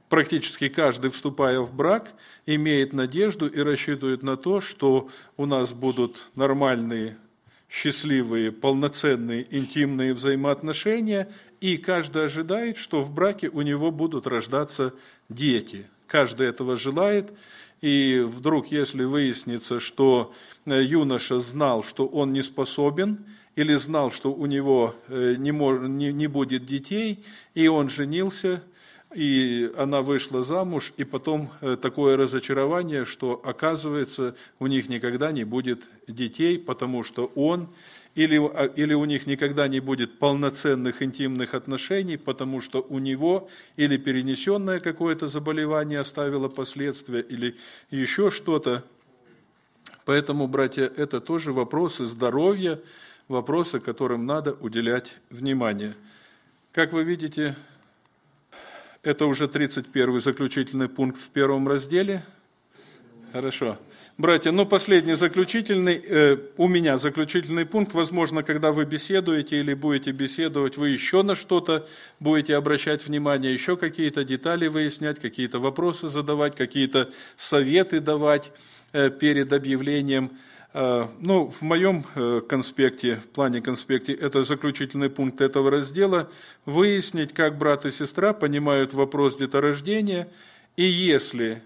практически каждый, вступая в брак, имеет надежду и рассчитывает на то, что у нас будут нормальные, счастливые, полноценные интимные взаимоотношения, и каждый ожидает, что в браке у него будут рождаться дети. Каждый этого желает, и вдруг, если выяснится, что э, юноша знал, что он не способен, или знал, что у него э, не, мож, не, не будет детей, и он женился, и она вышла замуж, и потом э, такое разочарование, что оказывается у них никогда не будет детей, потому что он или, а, или у них никогда не будет полноценных интимных отношений, потому что у него или перенесенное какое-то заболевание оставило последствия, или еще что-то. Поэтому, братья, это тоже вопросы здоровья, вопросы, которым надо уделять внимание. Как вы видите, это уже 31 заключительный пункт в первом разделе – Хорошо. Братья, ну последний заключительный, э, у меня заключительный пункт. Возможно, когда вы беседуете или будете беседовать, вы еще на что-то будете обращать внимание, еще какие-то детали выяснять, какие-то вопросы задавать, какие-то советы давать э, перед объявлением. Э, ну, в моем э, конспекте, в плане конспекте, это заключительный пункт этого раздела, выяснить, как брат и сестра понимают вопрос деторождения, и если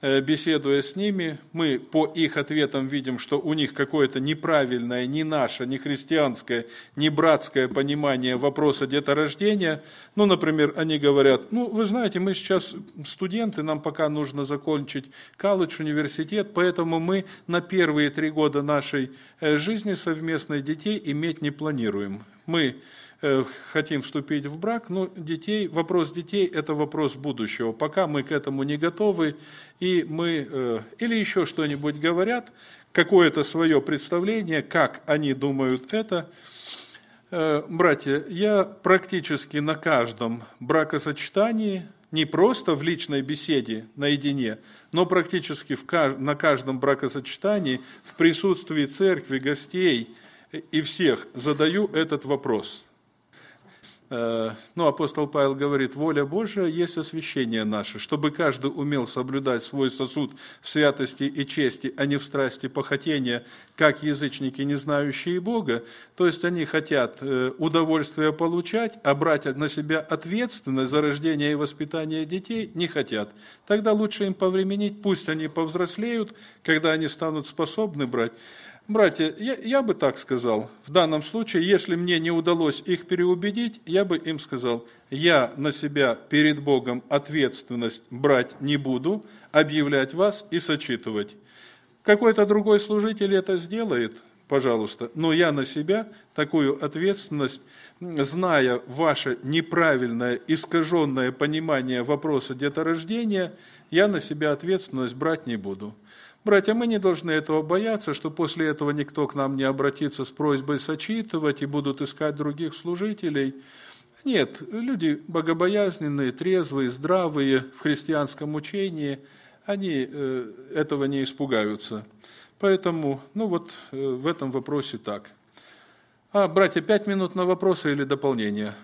Э, беседуя с ними, мы по их ответам видим, что у них какое-то неправильное, не наше, не христианское, не братское понимание вопроса деторождения. Ну, например, они говорят, ну, вы знаете, мы сейчас студенты, нам пока нужно закончить колледж, университет, поэтому мы на первые три года нашей э, жизни совместной детей иметь не планируем. Мы Э, хотим вступить в брак, но детей, вопрос детей – это вопрос будущего. Пока мы к этому не готовы, и мы, э, или еще что-нибудь говорят, какое-то свое представление, как они думают это. Э, братья, я практически на каждом бракосочетании – не просто в личной беседе наедине, но практически в, на каждом бракосочетании в присутствии церкви, гостей и всех задаю этот вопрос. Э, ну, апостол Павел говорит, воля Божия есть освящение наше, чтобы каждый умел соблюдать свой сосуд в святости и чести, а не в страсти похотения, как язычники, не знающие Бога. То есть они хотят э, удовольствие получать, а брать на себя ответственность за рождение и воспитание детей не хотят. Тогда лучше им повременить, пусть они повзрослеют, когда они станут способны брать. Братья, я, я бы так сказал. В данном случае, если мне не удалось их переубедить, я бы им сказал, я на себя перед Богом ответственность брать не буду, объявлять вас и сочитывать. Какой-то другой служитель это сделает, пожалуйста, но я на себя такую ответственность, зная ваше неправильное, искаженное понимание вопроса деторождения, я на себя ответственность брать не буду. Братья, мы не должны этого бояться, что после этого никто к нам не обратится с просьбой сочитывать и будут искать других служителей. Нет, люди богобоязненные, трезвые, здравые в христианском учении, они э, этого не испугаются. Поэтому, ну вот э, в этом вопросе так. А, братья, пять минут на вопросы или дополнения.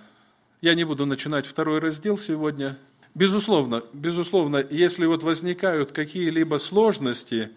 Я не буду начинать второй раздел сегодня. Безусловно, безусловно, если вот возникают какие-либо сложности,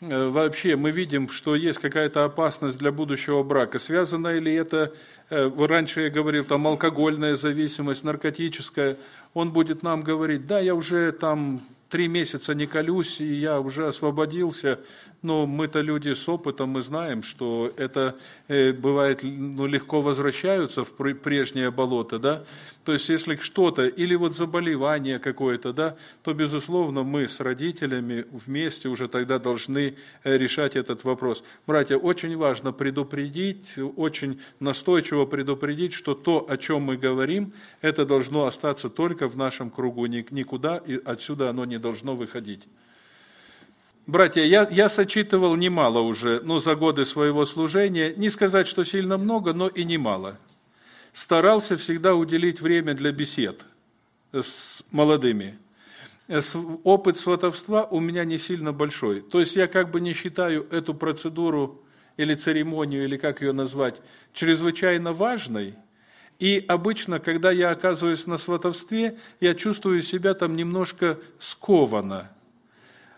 э, вообще мы видим, что есть какая-то опасность для будущего брака. Связано ли это, э, раньше я говорил, там алкогольная зависимость, наркотическая, он будет нам говорить, да, я уже там три месяца не колюсь, и я уже освободился, но мы-то люди с опытом, мы знаем, что это э, бывает, ну, легко возвращаются в прежнее болото, да, то есть если что-то, или вот заболевание какое-то, да, то, безусловно, мы с родителями вместе уже тогда должны э, решать этот вопрос. Братья, очень важно предупредить, очень настойчиво предупредить, что то, о чем мы говорим, это должно остаться только в нашем кругу, никуда и отсюда оно не должно выходить. Братья, я, я сочитывал немало уже, но за годы своего служения, не сказать, что сильно много, но и немало. Старался всегда уделить время для бесед с молодыми. Опыт сватовства у меня не сильно большой. То есть я как бы не считаю эту процедуру или церемонию, или как ее назвать, чрезвычайно важной. И обычно, когда я оказываюсь на сватовстве, я чувствую себя там немножко скованно –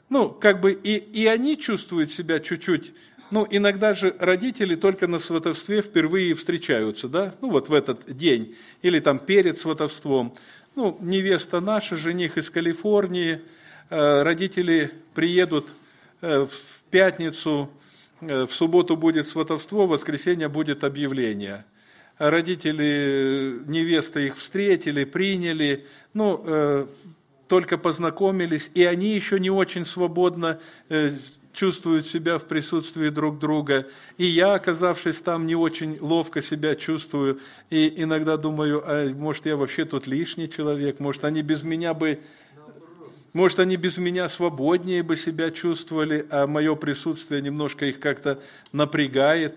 ну, как бы и, и они чувствуют себя чуть-чуть, ну, иногда же родители только на сватовстве впервые встречаются, да, ну, вот в этот день, или там перед сватовством. Ну, невеста наша, жених из Калифорнии, э, родители приедут э, в пятницу, э, в субботу будет сватовство, в воскресенье будет объявление – родители невесты их встретили, приняли. Ну, э, только познакомились, и они еще не очень свободно э, чувствуют себя в присутствии друг друга. И я, оказавшись там, не очень ловко себя чувствую. И иногда думаю, а может, я вообще тут лишний человек, может, они без меня бы... Может, они без меня свободнее бы себя чувствовали, а мое присутствие немножко их как-то напрягает.